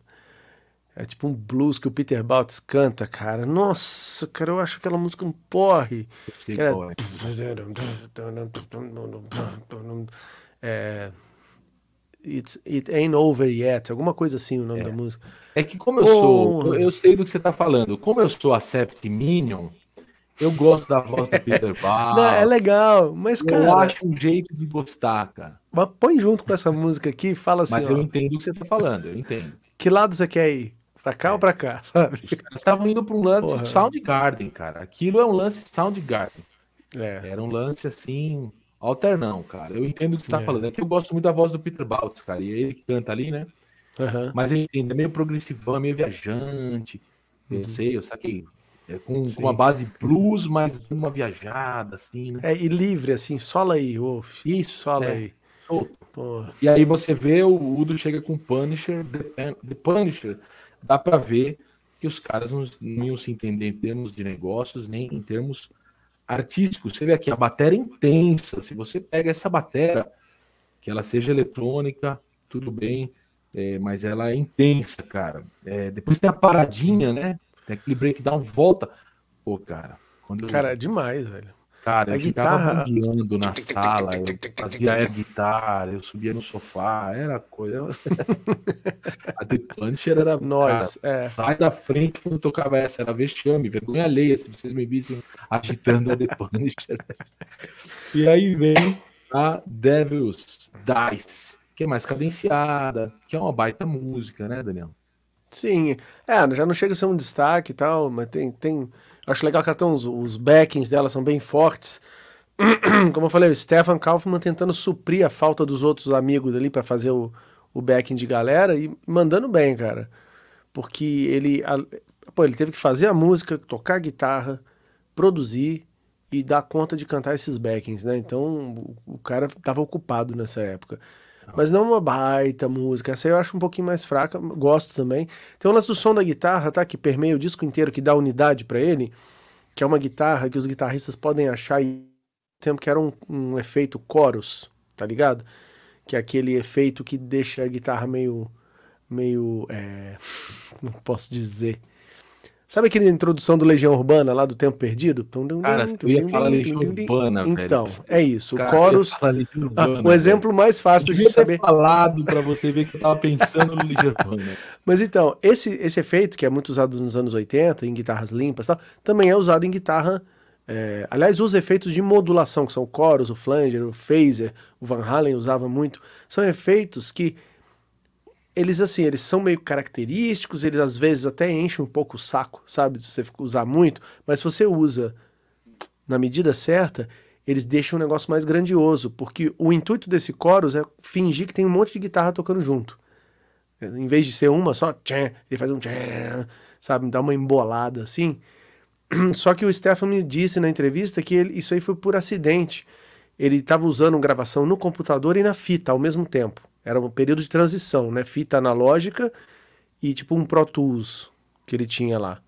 é tipo um blues que o Peter Baltz canta, cara. Nossa, cara, eu acho aquela música um porre. era... É... It's, it ain't over yet, alguma coisa assim o nome é. da música. É que como eu oh, sou, eu, sei do que você tá falando. Como eu sou a Sept Minion, eu gosto da voz do Peter Baltz. Não, é legal, mas cara. Eu acho um jeito de gostar, cara. Mas põe junto com essa música aqui e fala assim. Mas eu ó, entendo o que você tá falando, eu entendo. Que lado você quer ir? Pra cá é. ou pra cá, sabe? Os estavam indo pra um lance Porra. Soundgarden, cara. Aquilo é um lance Soundgarden. É. Era um lance assim, alternão, cara. Eu entendo o que você tá é. falando. É que eu gosto muito da voz do Peter Baltz, cara. E é ele que canta ali, né? Uhum. Mas ele é meio progressivão, meio viajante. Eu uhum. sei, eu saquei. É com, com, uma base blues, mas uma viajada, assim, né? É, e livre, assim, sola aí, Wolf. Isso, sola é. aí. Oh. E aí você vê o Udo chega com Punisher, The, Punisher, dá para ver que os caras não, não, iam se entender em termos de negócios, nem em termos artísticos. Você vê aqui, a bateria é intensa. Se você pega essa bateria, que ela seja eletrônica, tudo bem, é, mas ela é intensa, cara. É, depois tem a paradinha, né? Tem aquele breakdown, volta. Pô, cara. Quando eu... Cara, é demais, velho. Cara, a eu guitarra... ficava ah. guiando na sala, eu fazia air guitar, eu subia no sofá, era coisa. a The Puncher era. Nós, é. Sai da frente quando tocava essa, era vexame, vergonha alheia se vocês me vissem agitando a The Puncher. e aí vem a Devil's Dice, que é mais cadenciada, que é uma baita música, né, Daniel? Sim, é, já não chega a ser um destaque e tal, mas tem. tem Acho legal que ela tem uns, os backings dela são bem fortes. Como eu falei, o Stefan Kaufman tentando suprir a falta dos outros amigos ali para fazer o, o backing de galera e mandando bem, cara. Porque ele, a, pô, ele teve que fazer a música, tocar guitarra, produzir e dar conta de cantar esses backings, né? Então o, o cara tava ocupado nessa época. Mas não uma baita música. Essa eu acho um pouquinho mais fraca, gosto também. Tem o lance do som da guitarra, tá? Que permeia o disco inteiro, que dá unidade para ele. Que é uma guitarra que os guitarristas podem achar e tempo que era um, um efeito chorus, tá ligado? Que é aquele efeito que deixa a guitarra meio. meio. É... não posso dizer. Sabe aquela introdução do Legião Urbana lá do Tempo Perdido? Cara, eu ia falar Legião Urbana, velho. Então, é isso. o Chorus. O ah, um exemplo mais fácil de saber. Eu falado para você ver que eu tava pensando no Legião Urbana. Mas então, esse, esse efeito, que é muito usado nos anos 80 em guitarras limpas e tal, também é usado em guitarra. É, aliás, os efeitos de modulação, que são o chorus, o flanger, o phaser, o Van Halen usava muito, são efeitos que eles assim, eles são meio característicos, eles às vezes até enchem um pouco o saco, sabe? Se você usar muito, mas se você usa na medida certa, eles deixam um negócio mais grandioso, porque o intuito desse chorus é fingir que tem um monte de guitarra tocando junto. Em vez de ser uma só, tchan, ele faz um tchan, sabe? Dá uma embolada assim. Só que o Stefan me disse na entrevista que ele, isso aí foi por acidente. Ele estava usando gravação no computador e na fita ao mesmo tempo. Era um período de transição, né? Fita analógica e tipo um Pro Tools que ele tinha lá.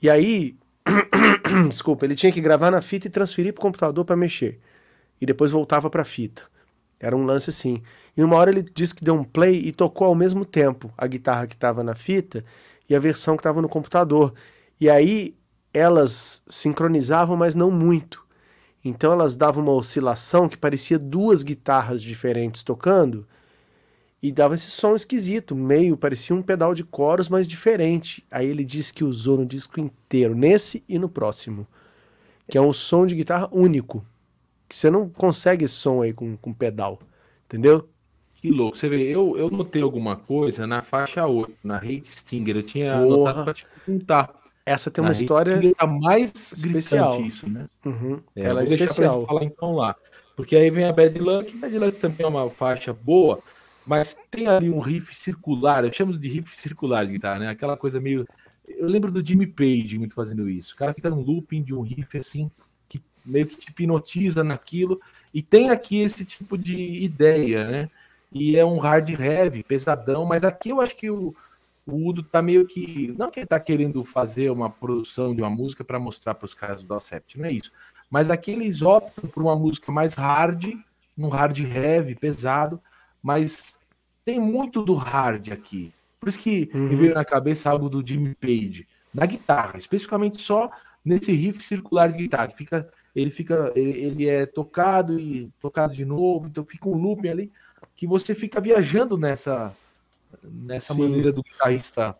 E aí, desculpa, ele tinha que gravar na fita e transferir pro computador para mexer. E depois voltava pra fita. Era um lance assim. E uma hora ele disse que deu um play e tocou ao mesmo tempo a guitarra que estava na fita e a versão que estava no computador. E aí elas sincronizavam, mas não muito. Então elas davam uma oscilação que parecia duas guitarras diferentes tocando, e dava esse som esquisito, meio, parecia um pedal de coros, mas diferente. Aí ele disse que usou no disco inteiro, nesse e no próximo, que é um som de guitarra único, que você não consegue esse som aí com, com pedal, entendeu? Que louco, você vê, eu, eu notei alguma coisa na faixa 8, na Hate Stinger, eu tinha Porra. anotado pra te perguntar. Essa tem uma na história é mais especial. Isso, né? Uhum. É, Ela é especial. falar então lá. Porque aí vem a Bad Luck, Bad Luck também é uma faixa boa, mas tem ali um riff circular, eu chamo de riff circular de guitarra, né? Aquela coisa meio. Eu lembro do Jimmy Page muito fazendo isso. O cara fica num looping de um riff assim, que meio que te hipnotiza naquilo. E tem aqui esse tipo de ideia, né? E é um hard heavy, pesadão, mas aqui eu acho que o, o Udo tá meio que. Não que ele tá querendo fazer uma produção de uma música para mostrar para os caras do Acept, não é isso. Mas aqui eles optam por uma música mais hard, um hard heavy, pesado, mas tem muito do hard aqui. Por isso que uhum. me veio na cabeça algo do Jimmy Page, na guitarra, especificamente só nesse riff circular de guitarra, que fica, ele fica, ele, ele, é tocado e tocado de novo, então fica um looping ali que você fica viajando nessa nessa maneira do guitarrista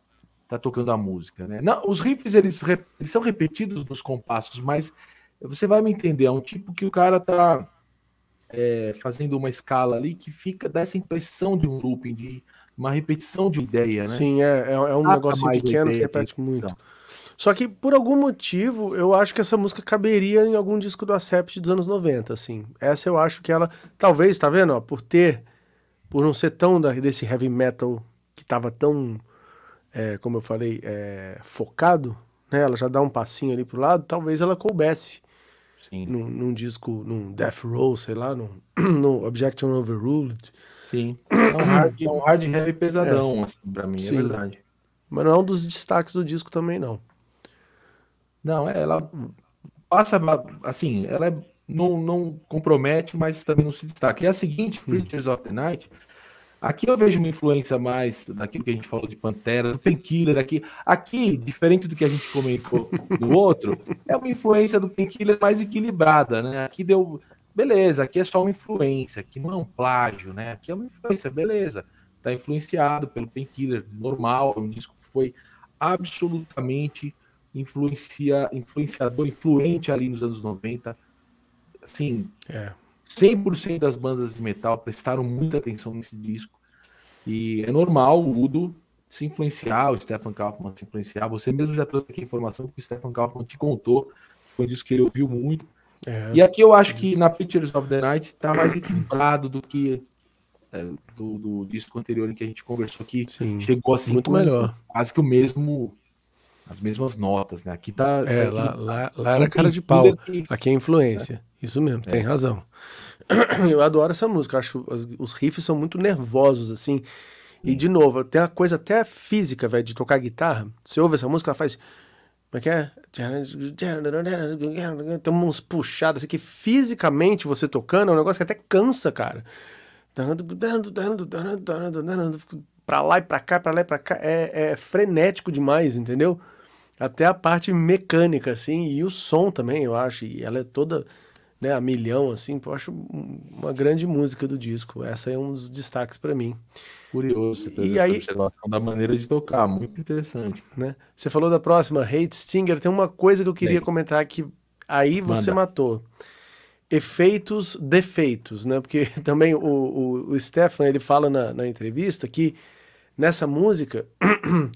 tá tocando a música, né? Não, os riffs eles, eles são repetidos nos compassos, mas você vai me entender, é um tipo que o cara tá é, fazendo uma escala ali que fica dessa impressão de um looping, de uma repetição de ideia, né? Sim, é, é, é um Saca negócio pequeno que repete muito. Só que, por algum motivo, eu acho que essa música caberia em algum disco do Acept dos anos 90, assim. Essa eu acho que ela, talvez, tá vendo, ó, por ter, por não ser tão da, desse heavy metal que tava tão, é, como eu falei, é, focado, né, ela já dá um passinho ali pro lado, talvez ela coubesse Sim. Num, num disco, num Death Row, sei lá, num, no Objection Overruled. Sim. É um hard, é um hard heavy pesadão, é. assim, pra mim, é Sim. é verdade. Mas não é um dos destaques do disco também, não. Não, é, ela passa, assim, ela é, não, não compromete, mas também não se destaca. E a seguinte, Creatures hum. of the Night, Aqui eu vejo uma influência mais daquilo que a gente falou de Pantera, do Painkiller aqui. Aqui, diferente do que a gente comentou do outro, é uma influência do Painkiller mais equilibrada, né? Aqui deu... Beleza, aqui é só uma influência, aqui não é um plágio, né? Aqui é uma influência, beleza. Tá influenciado pelo Painkiller, normal, é um disco que foi absolutamente influencia, influenciador, influente ali nos anos 90. Assim, é. 100% das bandas de metal prestaram muita atenção nesse disco. E é normal o Udo se influenciar, o Stefan Kaufman se influenciar. Você mesmo já trouxe aqui a informação que o Stefan Kaufman te contou. Foi um disco que ele ouviu muito. É, e aqui eu acho é que na Pictures of the Night está mais equilibrado do que é, do, do, disco anterior em que a gente conversou aqui. Sim, chegou assim muito melhor quase que o mesmo as mesmas notas, né? Aqui tá. É, tá aqui, lá, lá, tá lá era cara de pau. Aqui, aqui é influência. Isso mesmo, é. tem razão. Eu adoro essa música, acho as, os riffs são muito nervosos, assim. E, de novo, tem uma coisa até física, velho, de tocar guitarra. Você ouve essa música, ela faz. Como é que é? Tem umas puxadas assim, que fisicamente você tocando é um negócio que até cansa, cara. Pra lá e pra cá, pra lá e pra cá. É, é frenético demais, entendeu? até a parte mecânica, assim, e o som também, eu acho. E ela é toda né, a milhão, assim, eu acho uma grande música do disco. Essa é um dos destaques para mim. Curioso, você e aí, da maneira de tocar, muito interessante. Né? Você falou da próxima, Hate Stinger, tem uma coisa que eu queria comentar que aí você manda. matou. Efeitos, defeitos, né? Porque também o, o, o Stefan, ele fala na, na entrevista que nessa música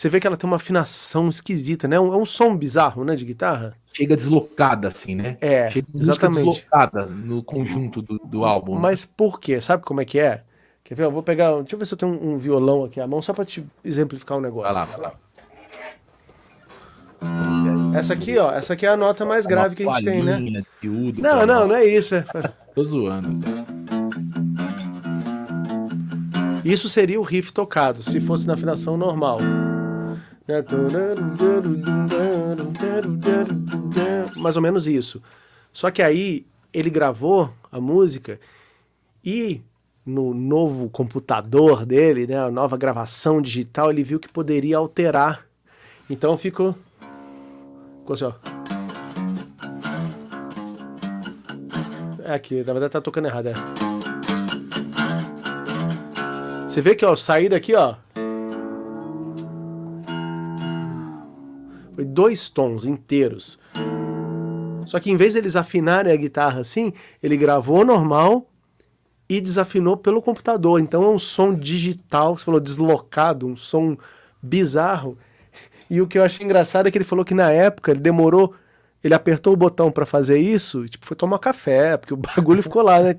Você vê que ela tem uma afinação esquisita, né? É, é um som bizarro, né, de guitarra. Chega deslocada, assim, né? É, Chega exatamente. deslocada no conjunto do, do álbum. Né? Mas né? por quê? Sabe como é que é? Quer ver? Eu vou pegar... Deixa eu ver se eu tenho um, violão aqui à mão, só pra te exemplificar um negócio. Vai lá, vai lá. Essa aqui, ó, essa aqui é a nota mais grave que a gente tem, né? não, não, não é isso. É, é... Tô zoando. Isso seria o riff tocado, se fosse na afinação normal. Mais ou menos isso. Só que aí ele gravou a música e no novo computador dele, né, a nova gravação digital, ele viu que poderia alterar. Então ficou, ficou assim, ó. É aqui, na verdade tá tocando errado, é. Você vê que ó, saída aqui, ó. Foi dois tons inteiros. Só que em vez deles afinarem a guitarra assim, ele gravou normal e desafinou pelo computador. Então é um som digital, você falou deslocado, um som bizarro. E o que eu achei engraçado é que ele falou que na época ele demorou ele apertou o botão para fazer isso, tipo, foi tomar café, porque o bagulho ficou lá, né?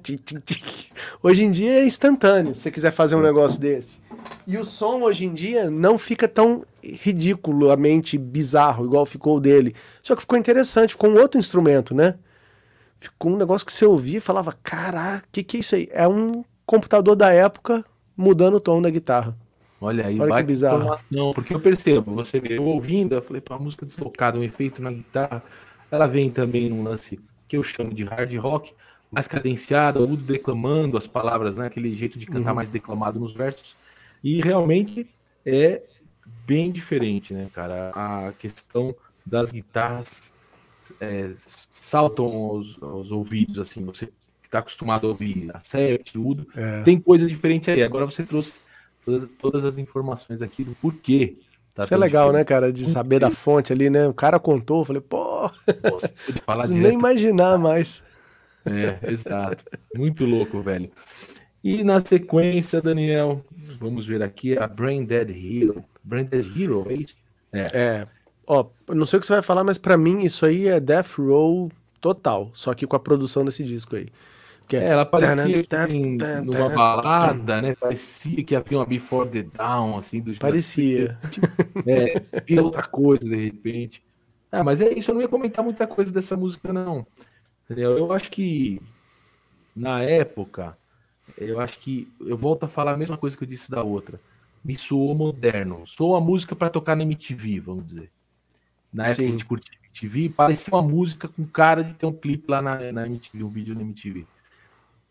Hoje em dia é instantâneo, se você quiser fazer um negócio desse. E o som hoje em dia não fica tão ridiculamente bizarro, igual ficou o dele. Só que ficou interessante, ficou um outro instrumento, né? Ficou um negócio que você ouvia e falava: caraca, o que, que é isso aí? É um computador da época mudando o tom da guitarra. Olha aí, Olha que bizarro. Informação, porque eu percebo, você vê, eu ouvindo, eu falei, pô, a música deslocada, um efeito na guitarra ela vem também num lance que eu chamo de hard rock, mais cadenciada, o declamando as palavras, né? aquele jeito de cantar uhum. mais declamado nos versos. E realmente é bem diferente, né, cara? A questão das guitarras é, saltam aos, aos, ouvidos, assim, você que está acostumado a ouvir a sete, tudo, é. tem coisa diferente aí. Agora você trouxe todas, todas as informações aqui do porquê Tá Isso é legal, difícil. né, cara, de saber da fonte ali, né? O cara contou, eu falei, pô, Nossa, falar nem imaginar mais. É, exato. Muito louco, velho. E na sequência, Daniel, vamos ver aqui a Brain Dead Hero. Brain Dead Hero, é isso? É. é. Ó, não sei o que você vai falar, mas para mim isso aí é Death Row total, só que com a produção desse disco aí. Que é, ela parecia em assim, numa balada, né? Parecia que havia uma Before the Down, assim, do Parecia. É, outra coisa, de repente. Ah, mas é isso, eu não ia comentar muita coisa dessa música, não. Entendeu? Eu acho que, na época, eu acho que. Eu volto a falar a mesma coisa que eu disse da outra. Me soou moderno. Soou a música para tocar na MTV, vamos dizer. Na época Sim. a gente curtia MTV, parecia uma música com cara de ter um clipe lá na, na MTV, um vídeo na MTV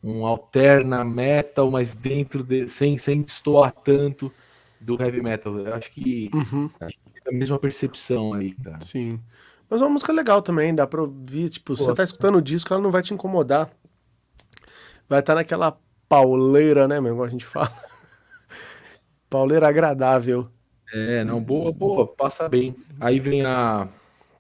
um alterna metal, mas dentro de, sem sem destoar tanto do heavy metal. Eu acho que, uhum. acho que é a mesma percepção aí, tá Sim. Mas é uma música legal também, dá pra ouvir, tipo, você tá escutando o disco, ela não vai te incomodar. Vai estar tá naquela pauleira, né, meu, igual a gente fala. pauleira agradável. É, não, boa, boa, passa bem. Aí vem a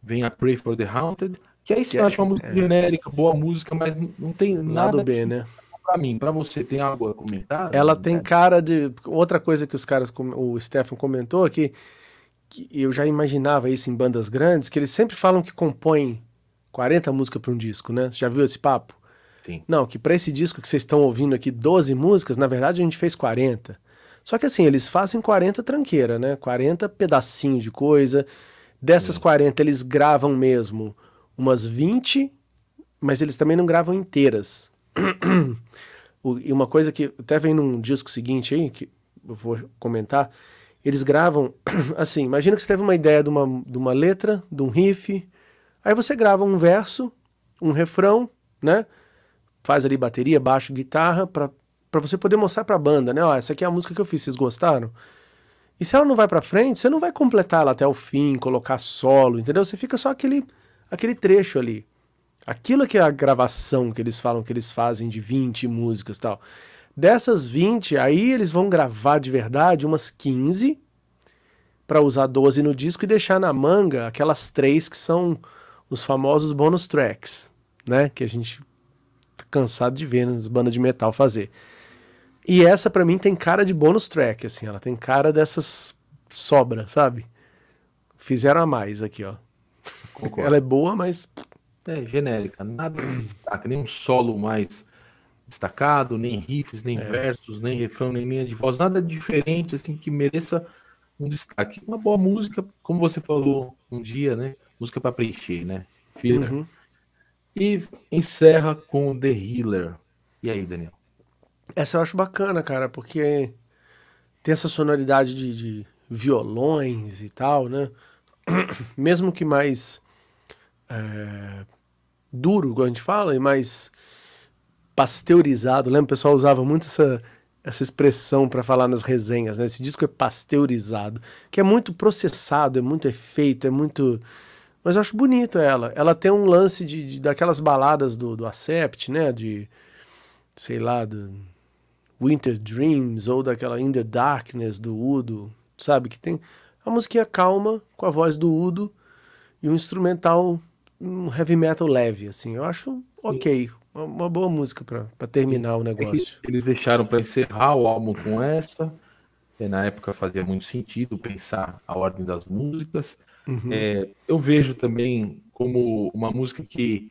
vem a Pray for the Haunted, que é estante, é, uma música é. genérica, boa música, mas não tem nada. Lado B, né? Pra mim, pra você, tem algo a comentar? Ela tem é. cara de. Outra coisa que os caras, o Stefan comentou aqui, que eu já imaginava isso em bandas grandes, que eles sempre falam que compõem 40 músicas para um disco, né? Você já viu esse papo? Sim. Não, que para esse disco que vocês estão ouvindo aqui, 12 músicas, na verdade a gente fez 40. Só que assim, eles fazem 40 tranqueira, né? 40 pedacinhos de coisa. Dessas Sim. 40, eles gravam mesmo umas 20, mas eles também não gravam inteiras. e uma coisa que até vem num disco seguinte aí, que eu vou comentar, eles gravam assim, imagina que você teve uma ideia de uma, de uma letra, de um riff, aí você grava um verso, um refrão, né? Faz ali bateria, baixo, guitarra, para você poder mostrar para a banda, né? Ó, essa aqui é a música que eu fiz, vocês gostaram? E se ela não vai para frente, você não vai completar ela até o fim, colocar solo, entendeu? Você fica só aquele aquele trecho ali. Aquilo que é a gravação que eles falam que eles fazem de 20 músicas e tal. Dessas 20, aí eles vão gravar de verdade umas 15 para usar 12 no disco e deixar na manga aquelas três que são os famosos bonus tracks, né? Que a gente tá cansado de ver nas bandas de metal fazer. E essa para mim tem cara de bonus track, assim, ela tem cara dessas sobra, sabe? Fizeram a mais aqui, ó. Concordo. Ela é boa, mas é genérica. Nada se destaca, nem um solo mais destacado, nem riffs, nem é. versos, nem refrão, nem linha de voz, nada diferente assim que mereça um destaque. Uma boa música, como você falou um dia, né? Música para preencher, né? Filler. Uhum. E encerra com The Healer. E aí, Daniel? Essa eu acho bacana, cara, porque tem essa sonoridade de, de violões e tal, né? Mesmo que mais é, duro, como a gente fala, e mais pasteurizado. Lembra? O pessoal usava muito essa, essa expressão para falar nas resenhas, né? Esse disco é pasteurizado, que é muito processado, é muito efeito, é muito. Mas eu acho bonito ela. Ela tem um lance de, de daquelas baladas do, do Acept, né? De. Sei lá, do Winter Dreams ou daquela In the Darkness do Udo, sabe? Que tem a musiquinha calma com a voz do Udo e um instrumental um heavy metal leve, assim. Eu acho ok. Uma, uma boa música para terminar o é negócio. É eles deixaram para encerrar o álbum com essa. na época fazia muito sentido pensar a ordem das músicas. Uhum. É, eu vejo também como uma música que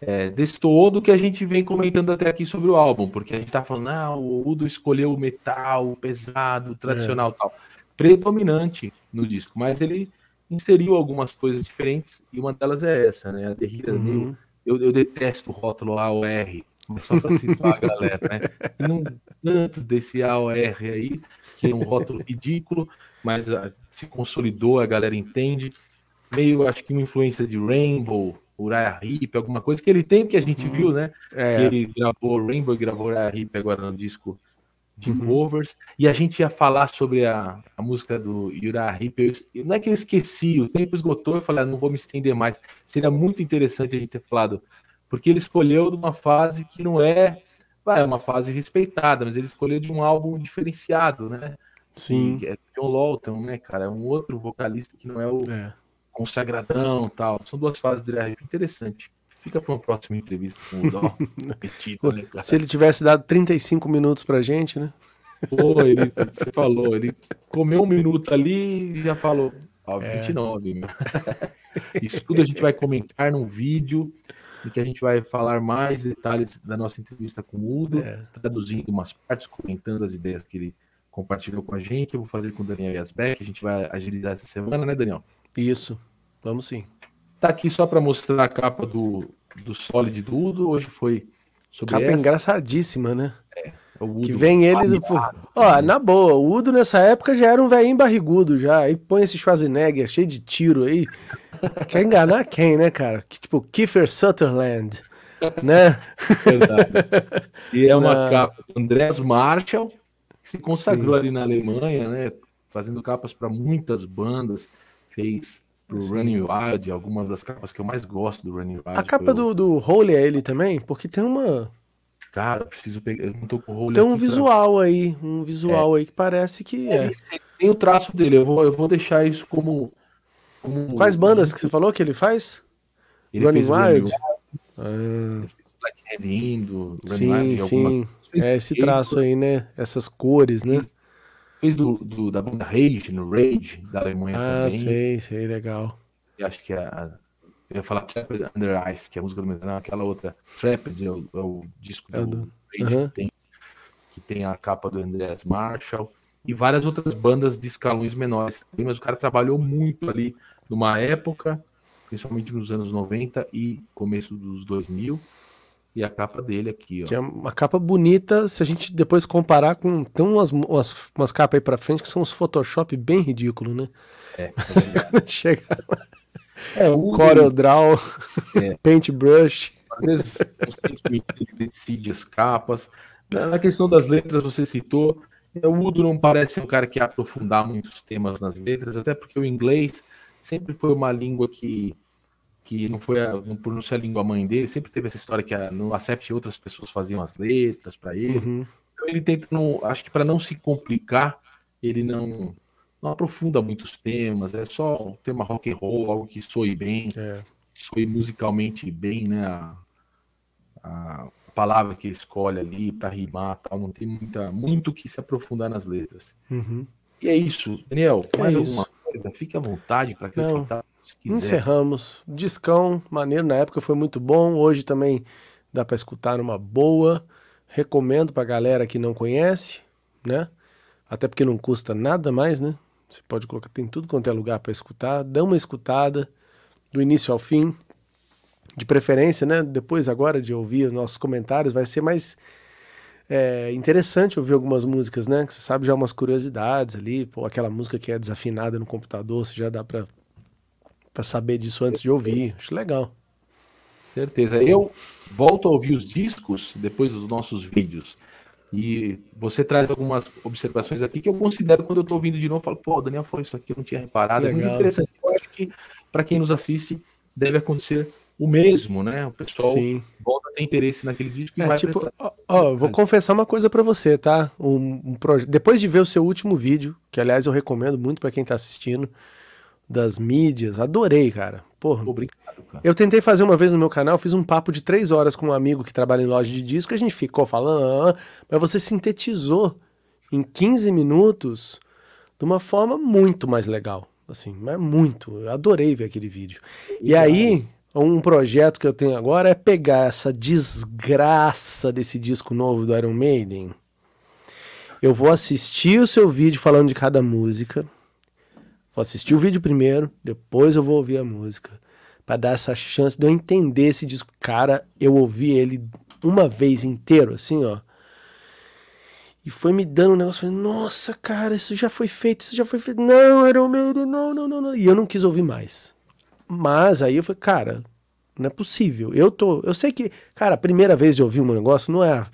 é, destoou do que a gente vem comentando até aqui sobre o álbum, porque a gente está falando, ah, o Udo escolheu o metal pesado, é. tradicional é. tal, predominante no disco, mas ele inseriu algumas coisas diferentes e uma delas é essa, né? A Derrida uhum. meio. Eu, eu detesto o rótulo AOR, mas só para situar a galera, né? não tanto desse AOR aí, que é um rótulo ridículo, mas a, ah, se consolidou, a galera entende. Meio, acho que uma influência de Rainbow, Uraya Hip, alguma coisa que ele tem, que a gente uhum. viu, né? É. Que ele gravou Rainbow e gravou Uraya Hip agora no disco de uhum. covers, e a gente ia falar sobre a, a música do Yura Hip. não é que eu esqueci, o tempo esgotou, eu falei, ah, não vou me estender mais. Seria muito interessante a gente ter falado, porque ele escolheu de uma fase que não é, ah, é uma fase respeitada, mas ele escolheu de um álbum diferenciado, né? Sim. E é John Lawton, né, cara? É um outro vocalista que não é o é. consagradão tal. São duas fases do Yura Hip interessante. Fica para uma próxima entrevista com o Dó. né, Se ele tivesse dado 35 minutos a gente, né? Pô, ele, você falou, ele comeu um minuto ali e já falou. Ó, 29. É. Isso tudo a gente vai comentar num vídeo em que a gente vai falar mais detalhes da nossa entrevista com o Udo, é. traduzindo umas partes, comentando as ideias que ele compartilhou com a gente. Eu vou fazer com o Daniel Yasbeck, a gente vai agilizar essa semana, né, Daniel? Isso, vamos sim. Tá aqui só para mostrar a capa do, do Solid do Udo, hoje foi sobre Capa essa. engraçadíssima, né? É. Udo, que vem ele do. Ó, na boa, o Udo nessa época já era um velhinho barrigudo já. Aí põe esse Schwarzenegger cheio de tiro aí. Quer enganar quem, né, cara? Que, tipo, Kiefer Sutherland. Né? Verdade. E é uma Não. capa. Andrés Marshall que se consagrou Sim. ali na Alemanha, né? Fazendo capas para muitas bandas. Fez pro Running Wild, algumas das capas que eu mais gosto do Running Wild. A capa do, do Holy é ele também? Porque tem uma. Cara, preciso pegar. Eu não tô com o Holy Tem um visual pra... aí, um visual é. aí que parece que é. é. Tem o traço dele, eu vou, eu vou deixar isso como, como... Quais bandas que você falou que ele faz? Ele Running Wild? Running Wild. Ah. Black Red Indo, Running sim, Wild, sim. Alguma... É esse traço aí, né? Essas cores, né? fez do, do, da banda Rage, no Rage, da Alemanha ah, também. Ah, sei, sei, legal. E acho que a. Eu ia falar Trapped Under Ice, que é a música do não, aquela outra. Trapped é o, é o disco é do, do Rage uhum. que, tem, que tem a capa do Andreas Marshall e várias outras bandas de escalões menores mas o cara trabalhou muito ali numa época, principalmente nos anos 90 e começo dos 2000, e a capa dele aqui, ó. Que é uma capa bonita, se a gente depois comparar com. Tem umas, umas, umas capas aí pra frente que são uns Photoshop bem ridículo, né? É. chega É, o Corel Draw, é. Paintbrush. Às vezes decide as capas. Na questão das letras, você citou. É, o Udo não parece um cara que aprofundar muitos temas nas letras, até porque o inglês sempre foi uma língua que que não foi, a, por não ser a língua mãe dele, sempre teve essa história que a, no Acept outras pessoas faziam as letras para ele. Uhum. Então ele tenta, não, acho que para não se complicar, ele não não aprofunda muitos temas, é só um tema rock and roll, algo que soe bem, é. soe musicalmente bem, né? A, a palavra que ele escolhe ali para rimar, tal, não tem muita muito que se aprofundar nas letras. Uhum. E é isso, Daniel. É mais é alguma isso. coisa? Fique à vontade para acrescentar. Não. Encerramos. Discão, maneiro na época, foi muito bom. Hoje também dá para escutar uma boa. Recomendo pra galera que não conhece, né? Até porque não custa nada mais, né? Você pode colocar, tem tudo quanto é lugar para escutar. Dá uma escutada do início ao fim. De preferência, né? Depois agora de ouvir nossos comentários, vai ser mais é interessante ouvir algumas músicas, né? Que você sabe já umas curiosidades ali, pô, aquela música que é desafinada no computador, você já dá para para saber disso antes de ouvir. Acho legal. Certeza. Eu volto a ouvir os discos depois dos nossos vídeos. E você traz algumas observações aqui que eu considero quando eu estou ouvindo de novo, eu falo, pô, o Daniel falou isso aqui, eu não tinha reparado. Legal. É muito interessante. Eu acho que para quem nos assiste deve acontecer o mesmo, né? O pessoal Sim. volta a ter interesse naquele disco e é, vai tipo, prestar... ó, ó, vou confessar uma coisa para você, tá? Um, um proje... Depois de ver o seu último vídeo, que aliás eu recomendo muito para quem está assistindo, das mídias. Adorei, cara. Porra. Obrigado, cara. Eu tentei fazer uma vez no meu canal, fiz um papo de três horas com um amigo que trabalha em loja de disco, a gente ficou falando, ah, ah, ah, mas você sintetizou em 15 minutos de uma forma muito mais legal. Assim, mas muito. Eu adorei ver aquele vídeo. E, e aí, um projeto que eu tenho agora é pegar essa desgraça desse disco novo do Iron Maiden. Eu vou assistir o seu vídeo falando de cada música Vou assistir o vídeo primeiro, depois eu vou ouvir a música. para dar essa chance de eu entender esse disco. Cara, eu ouvi ele uma vez inteiro, assim, ó. E foi me dando um negócio, falei, nossa, cara, isso já foi feito, isso já foi feito. Não, era o meu, não, não, não, não. E eu não quis ouvir mais. Mas aí eu falei, cara, não é possível. Eu tô, eu sei que, cara, a primeira vez de ouvir um negócio não é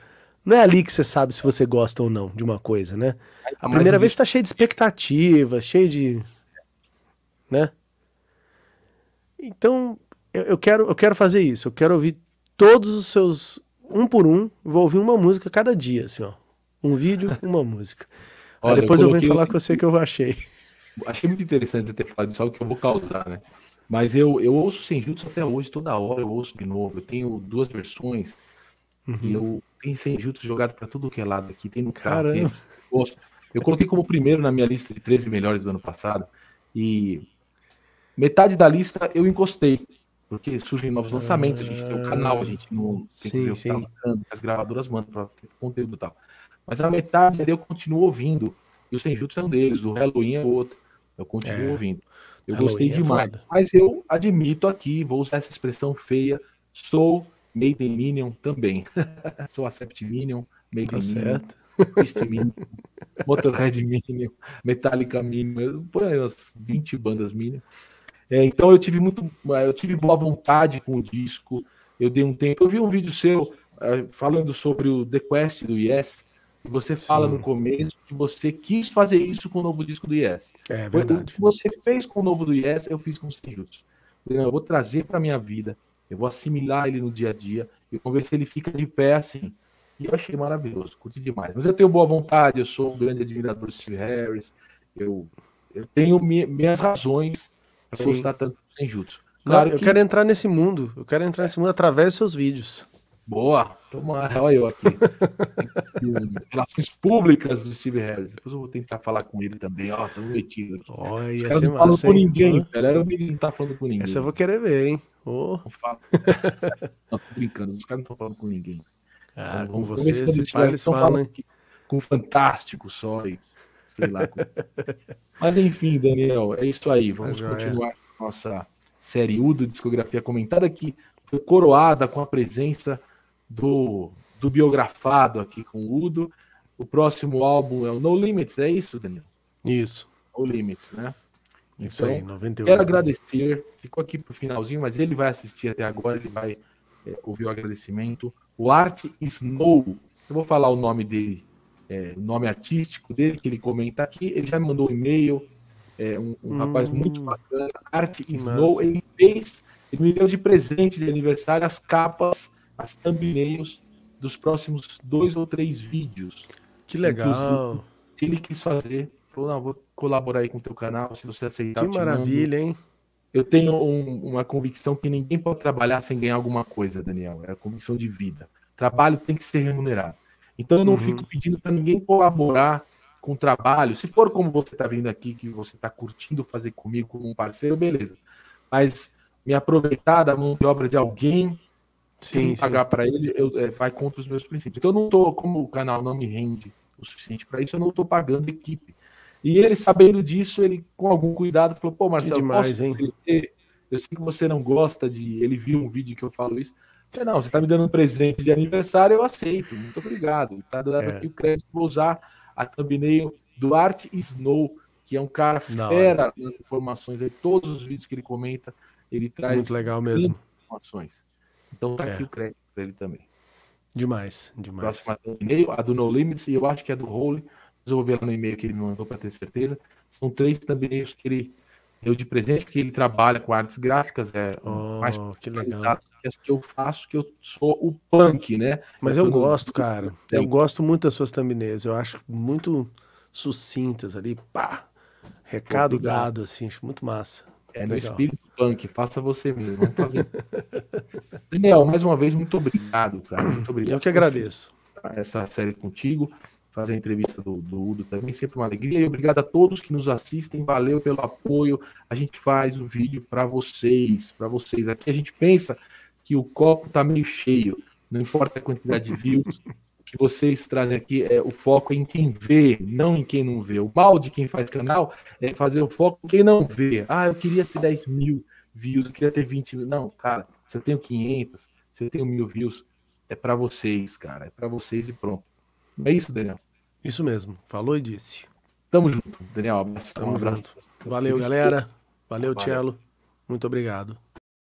não é ali que você sabe se você gosta ou não de uma coisa, né? A primeira vez está cheio de expectativa, cheio de né? Então, eu, eu, quero, eu quero fazer isso. Eu quero ouvir todos os seus, um por um, vou ouvir uma música cada dia, assim, ó. Um vídeo, uma música. Olha, Aí depois eu, eu venho falar com você que eu achei. Achei muito interessante ter falado disso, algo que eu vou causar, né? Mas eu, eu ouço Senjutsu até hoje, toda hora eu ouço de novo. Eu tenho duas versões uhum. e eu tenho Senjutsu jogado para tudo que é lado aqui. Tem no carro, tem... Eu coloquei como primeiro na minha lista de 13 melhores do ano passado e Metade da lista eu encostei, porque surgem novos ah. lançamentos, a gente tem o canal, a gente não tem sim, que sim. Tá lançando, as gravadoras mandam para ter conteúdo e tal. Mas a metade eu continuo ouvindo. E o Senjutsu é um deles, o Halloween é outro. Eu continuo é. ouvindo. Eu Halloween gostei é demais. Mas eu admito aqui, vou usar essa expressão feia, sou Made in Minion também. sou Accept Minion, Made tá in certo. Minion, Minion, Motorhead Minion, Metallica Minion, põe aí umas 20 bandas Minion. É, então eu tive muito, eh, eu tive boa vontade com o disco. Eu dei um tempo. Eu vi um vídeo seu eh, falando sobre o The Quest do Yes. Você fala no começo que você quis fazer isso com o novo disco do Yes. É verdade. O que você fez com o novo do Yes, eu fiz com o Senjutsu. Eu vou trazer para minha vida, eu vou assimilar ele no dia a dia, eu vou ver se ele fica de pé assim. E eu achei maravilhoso, curti demais. Mas eu tenho boa vontade, eu sou um grande admirador do Steve Harris, eu, eu tenho minhas razões Sim. gostar tanto do Senjutsu. Claro Não, eu que... quero entrar nesse mundo. Eu quero entrar nesse mundo através dos seus vídeos. Boa! Tomara, olha eu aqui. Relações públicas do Steve Harris. Depois eu vou tentar falar com ele também. Ó, tô metido aqui. Olha, Os caras não falam com ninguém. Galera, o menino não tá falando com ninguém. Essa eu vou querer ver, hein? Oh. Não falo. não, tô brincando. Os caras não estão falando com ninguém. Ah, então, com vocês, eles então, falam, com Fantástico só. E sei lá. Mas enfim, Daniel, é isso aí. Tá Vamos é continuar com a nossa série Udo Discografia Comentada, que foi coroada com a presença do, do biografado aqui com o Udo. O próximo álbum é o No Limits, é isso, Daniel? Isso. No Limits, né? Isso então, aí, 98. Quero agradecer, ficou aqui pro finalzinho, mas ele vai assistir até agora, ele vai é, ouvir o agradecimento. O Art Snow, eu vou falar o nome dele é, nome artístico dele, que ele comenta aqui. Ele já me mandou um e-mail, é, um, um hum, rapaz muito bacana, Art Snow. Ele fez, ele me deu de presente de aniversário as capas, as thumbnails dos próximos dois ou três vídeos. Que legal! Inclusive, ele quis fazer, falou: não, vou colaborar aí com o teu canal, se você aceitar. Que maravilha, hein? Eu tenho um, uma convicção que ninguém pode trabalhar sem ganhar alguma coisa, Daniel. É a convicção de vida. Trabalho tem que ser remunerado. Então eu não uhum. fico pedindo para ninguém colaborar com o trabalho. Se for como você está vindo aqui, que você está curtindo fazer comigo como um parceiro, beleza. Mas me aproveitar da mão de obra de alguém, sim, sem pagar para ele, eu, é, vai contra os meus princípios. Então eu não estou, como o canal não me rende o suficiente para isso, eu não estou pagando equipe. E ele, sabendo disso, ele, com algum cuidado, falou: pô, Marcelo, hein? Eu sei que você não gosta de. Ele viu um vídeo que eu falo isso. Não, você está me dando um presente de aniversário, eu aceito. Muito obrigado. Está dando é. aqui o crédito. Vou usar a thumbnail do Art Snow, que é um cara Não, fera é. nas informações. Aí, é todos os vídeos que ele comenta, ele traz Muito legal mesmo. informações. Então tá é. aqui o crédito para ele também. Demais, demais. Próxima thumbnail, a do No Limits, e eu acho que é do Holy. Mas eu vou ver lá no e-mail que ele me mandou para ter certeza. São três thumbnails que ele deu de presente, porque ele trabalha com artes gráficas, é oh, mais que legal críticas que eu faço, que eu sou o punk, né? Mas é eu, eu gosto, no... cara. Sim. Eu gosto muito das suas thumbnails. Eu acho muito sucintas ali, pá. Recado dado, assim, acho muito massa. É Legal. no espírito punk, faça você mesmo. Vamos fazer. Daniel, mais uma vez, muito obrigado, cara. Muito obrigado. Eu que agradeço. Essa série contigo, fazer a entrevista do, do Udo também, sempre uma alegria. E obrigado a todos que nos assistem, valeu pelo apoio. A gente faz o vídeo para vocês, para vocês. Aqui a gente pensa que o copo está meio cheio. Não importa a quantidade de views, que vocês trazem aqui é o foco é em quem vê, não em quem não vê. O mal de quem faz canal é fazer o foco em quem não vê. Ah, eu queria ter 10 mil views, eu queria ter 20 mil. Não, cara, se eu tenho 500, se eu tenho mil views, é para vocês, cara. É para vocês e pronto. É isso, Daniel. Isso mesmo. Falou e disse. Tamo junto, Daniel. Abraço. Tamo um abraço. Junto. Valeu, galera. Valeu, Valeu. Tchelo. Muito obrigado.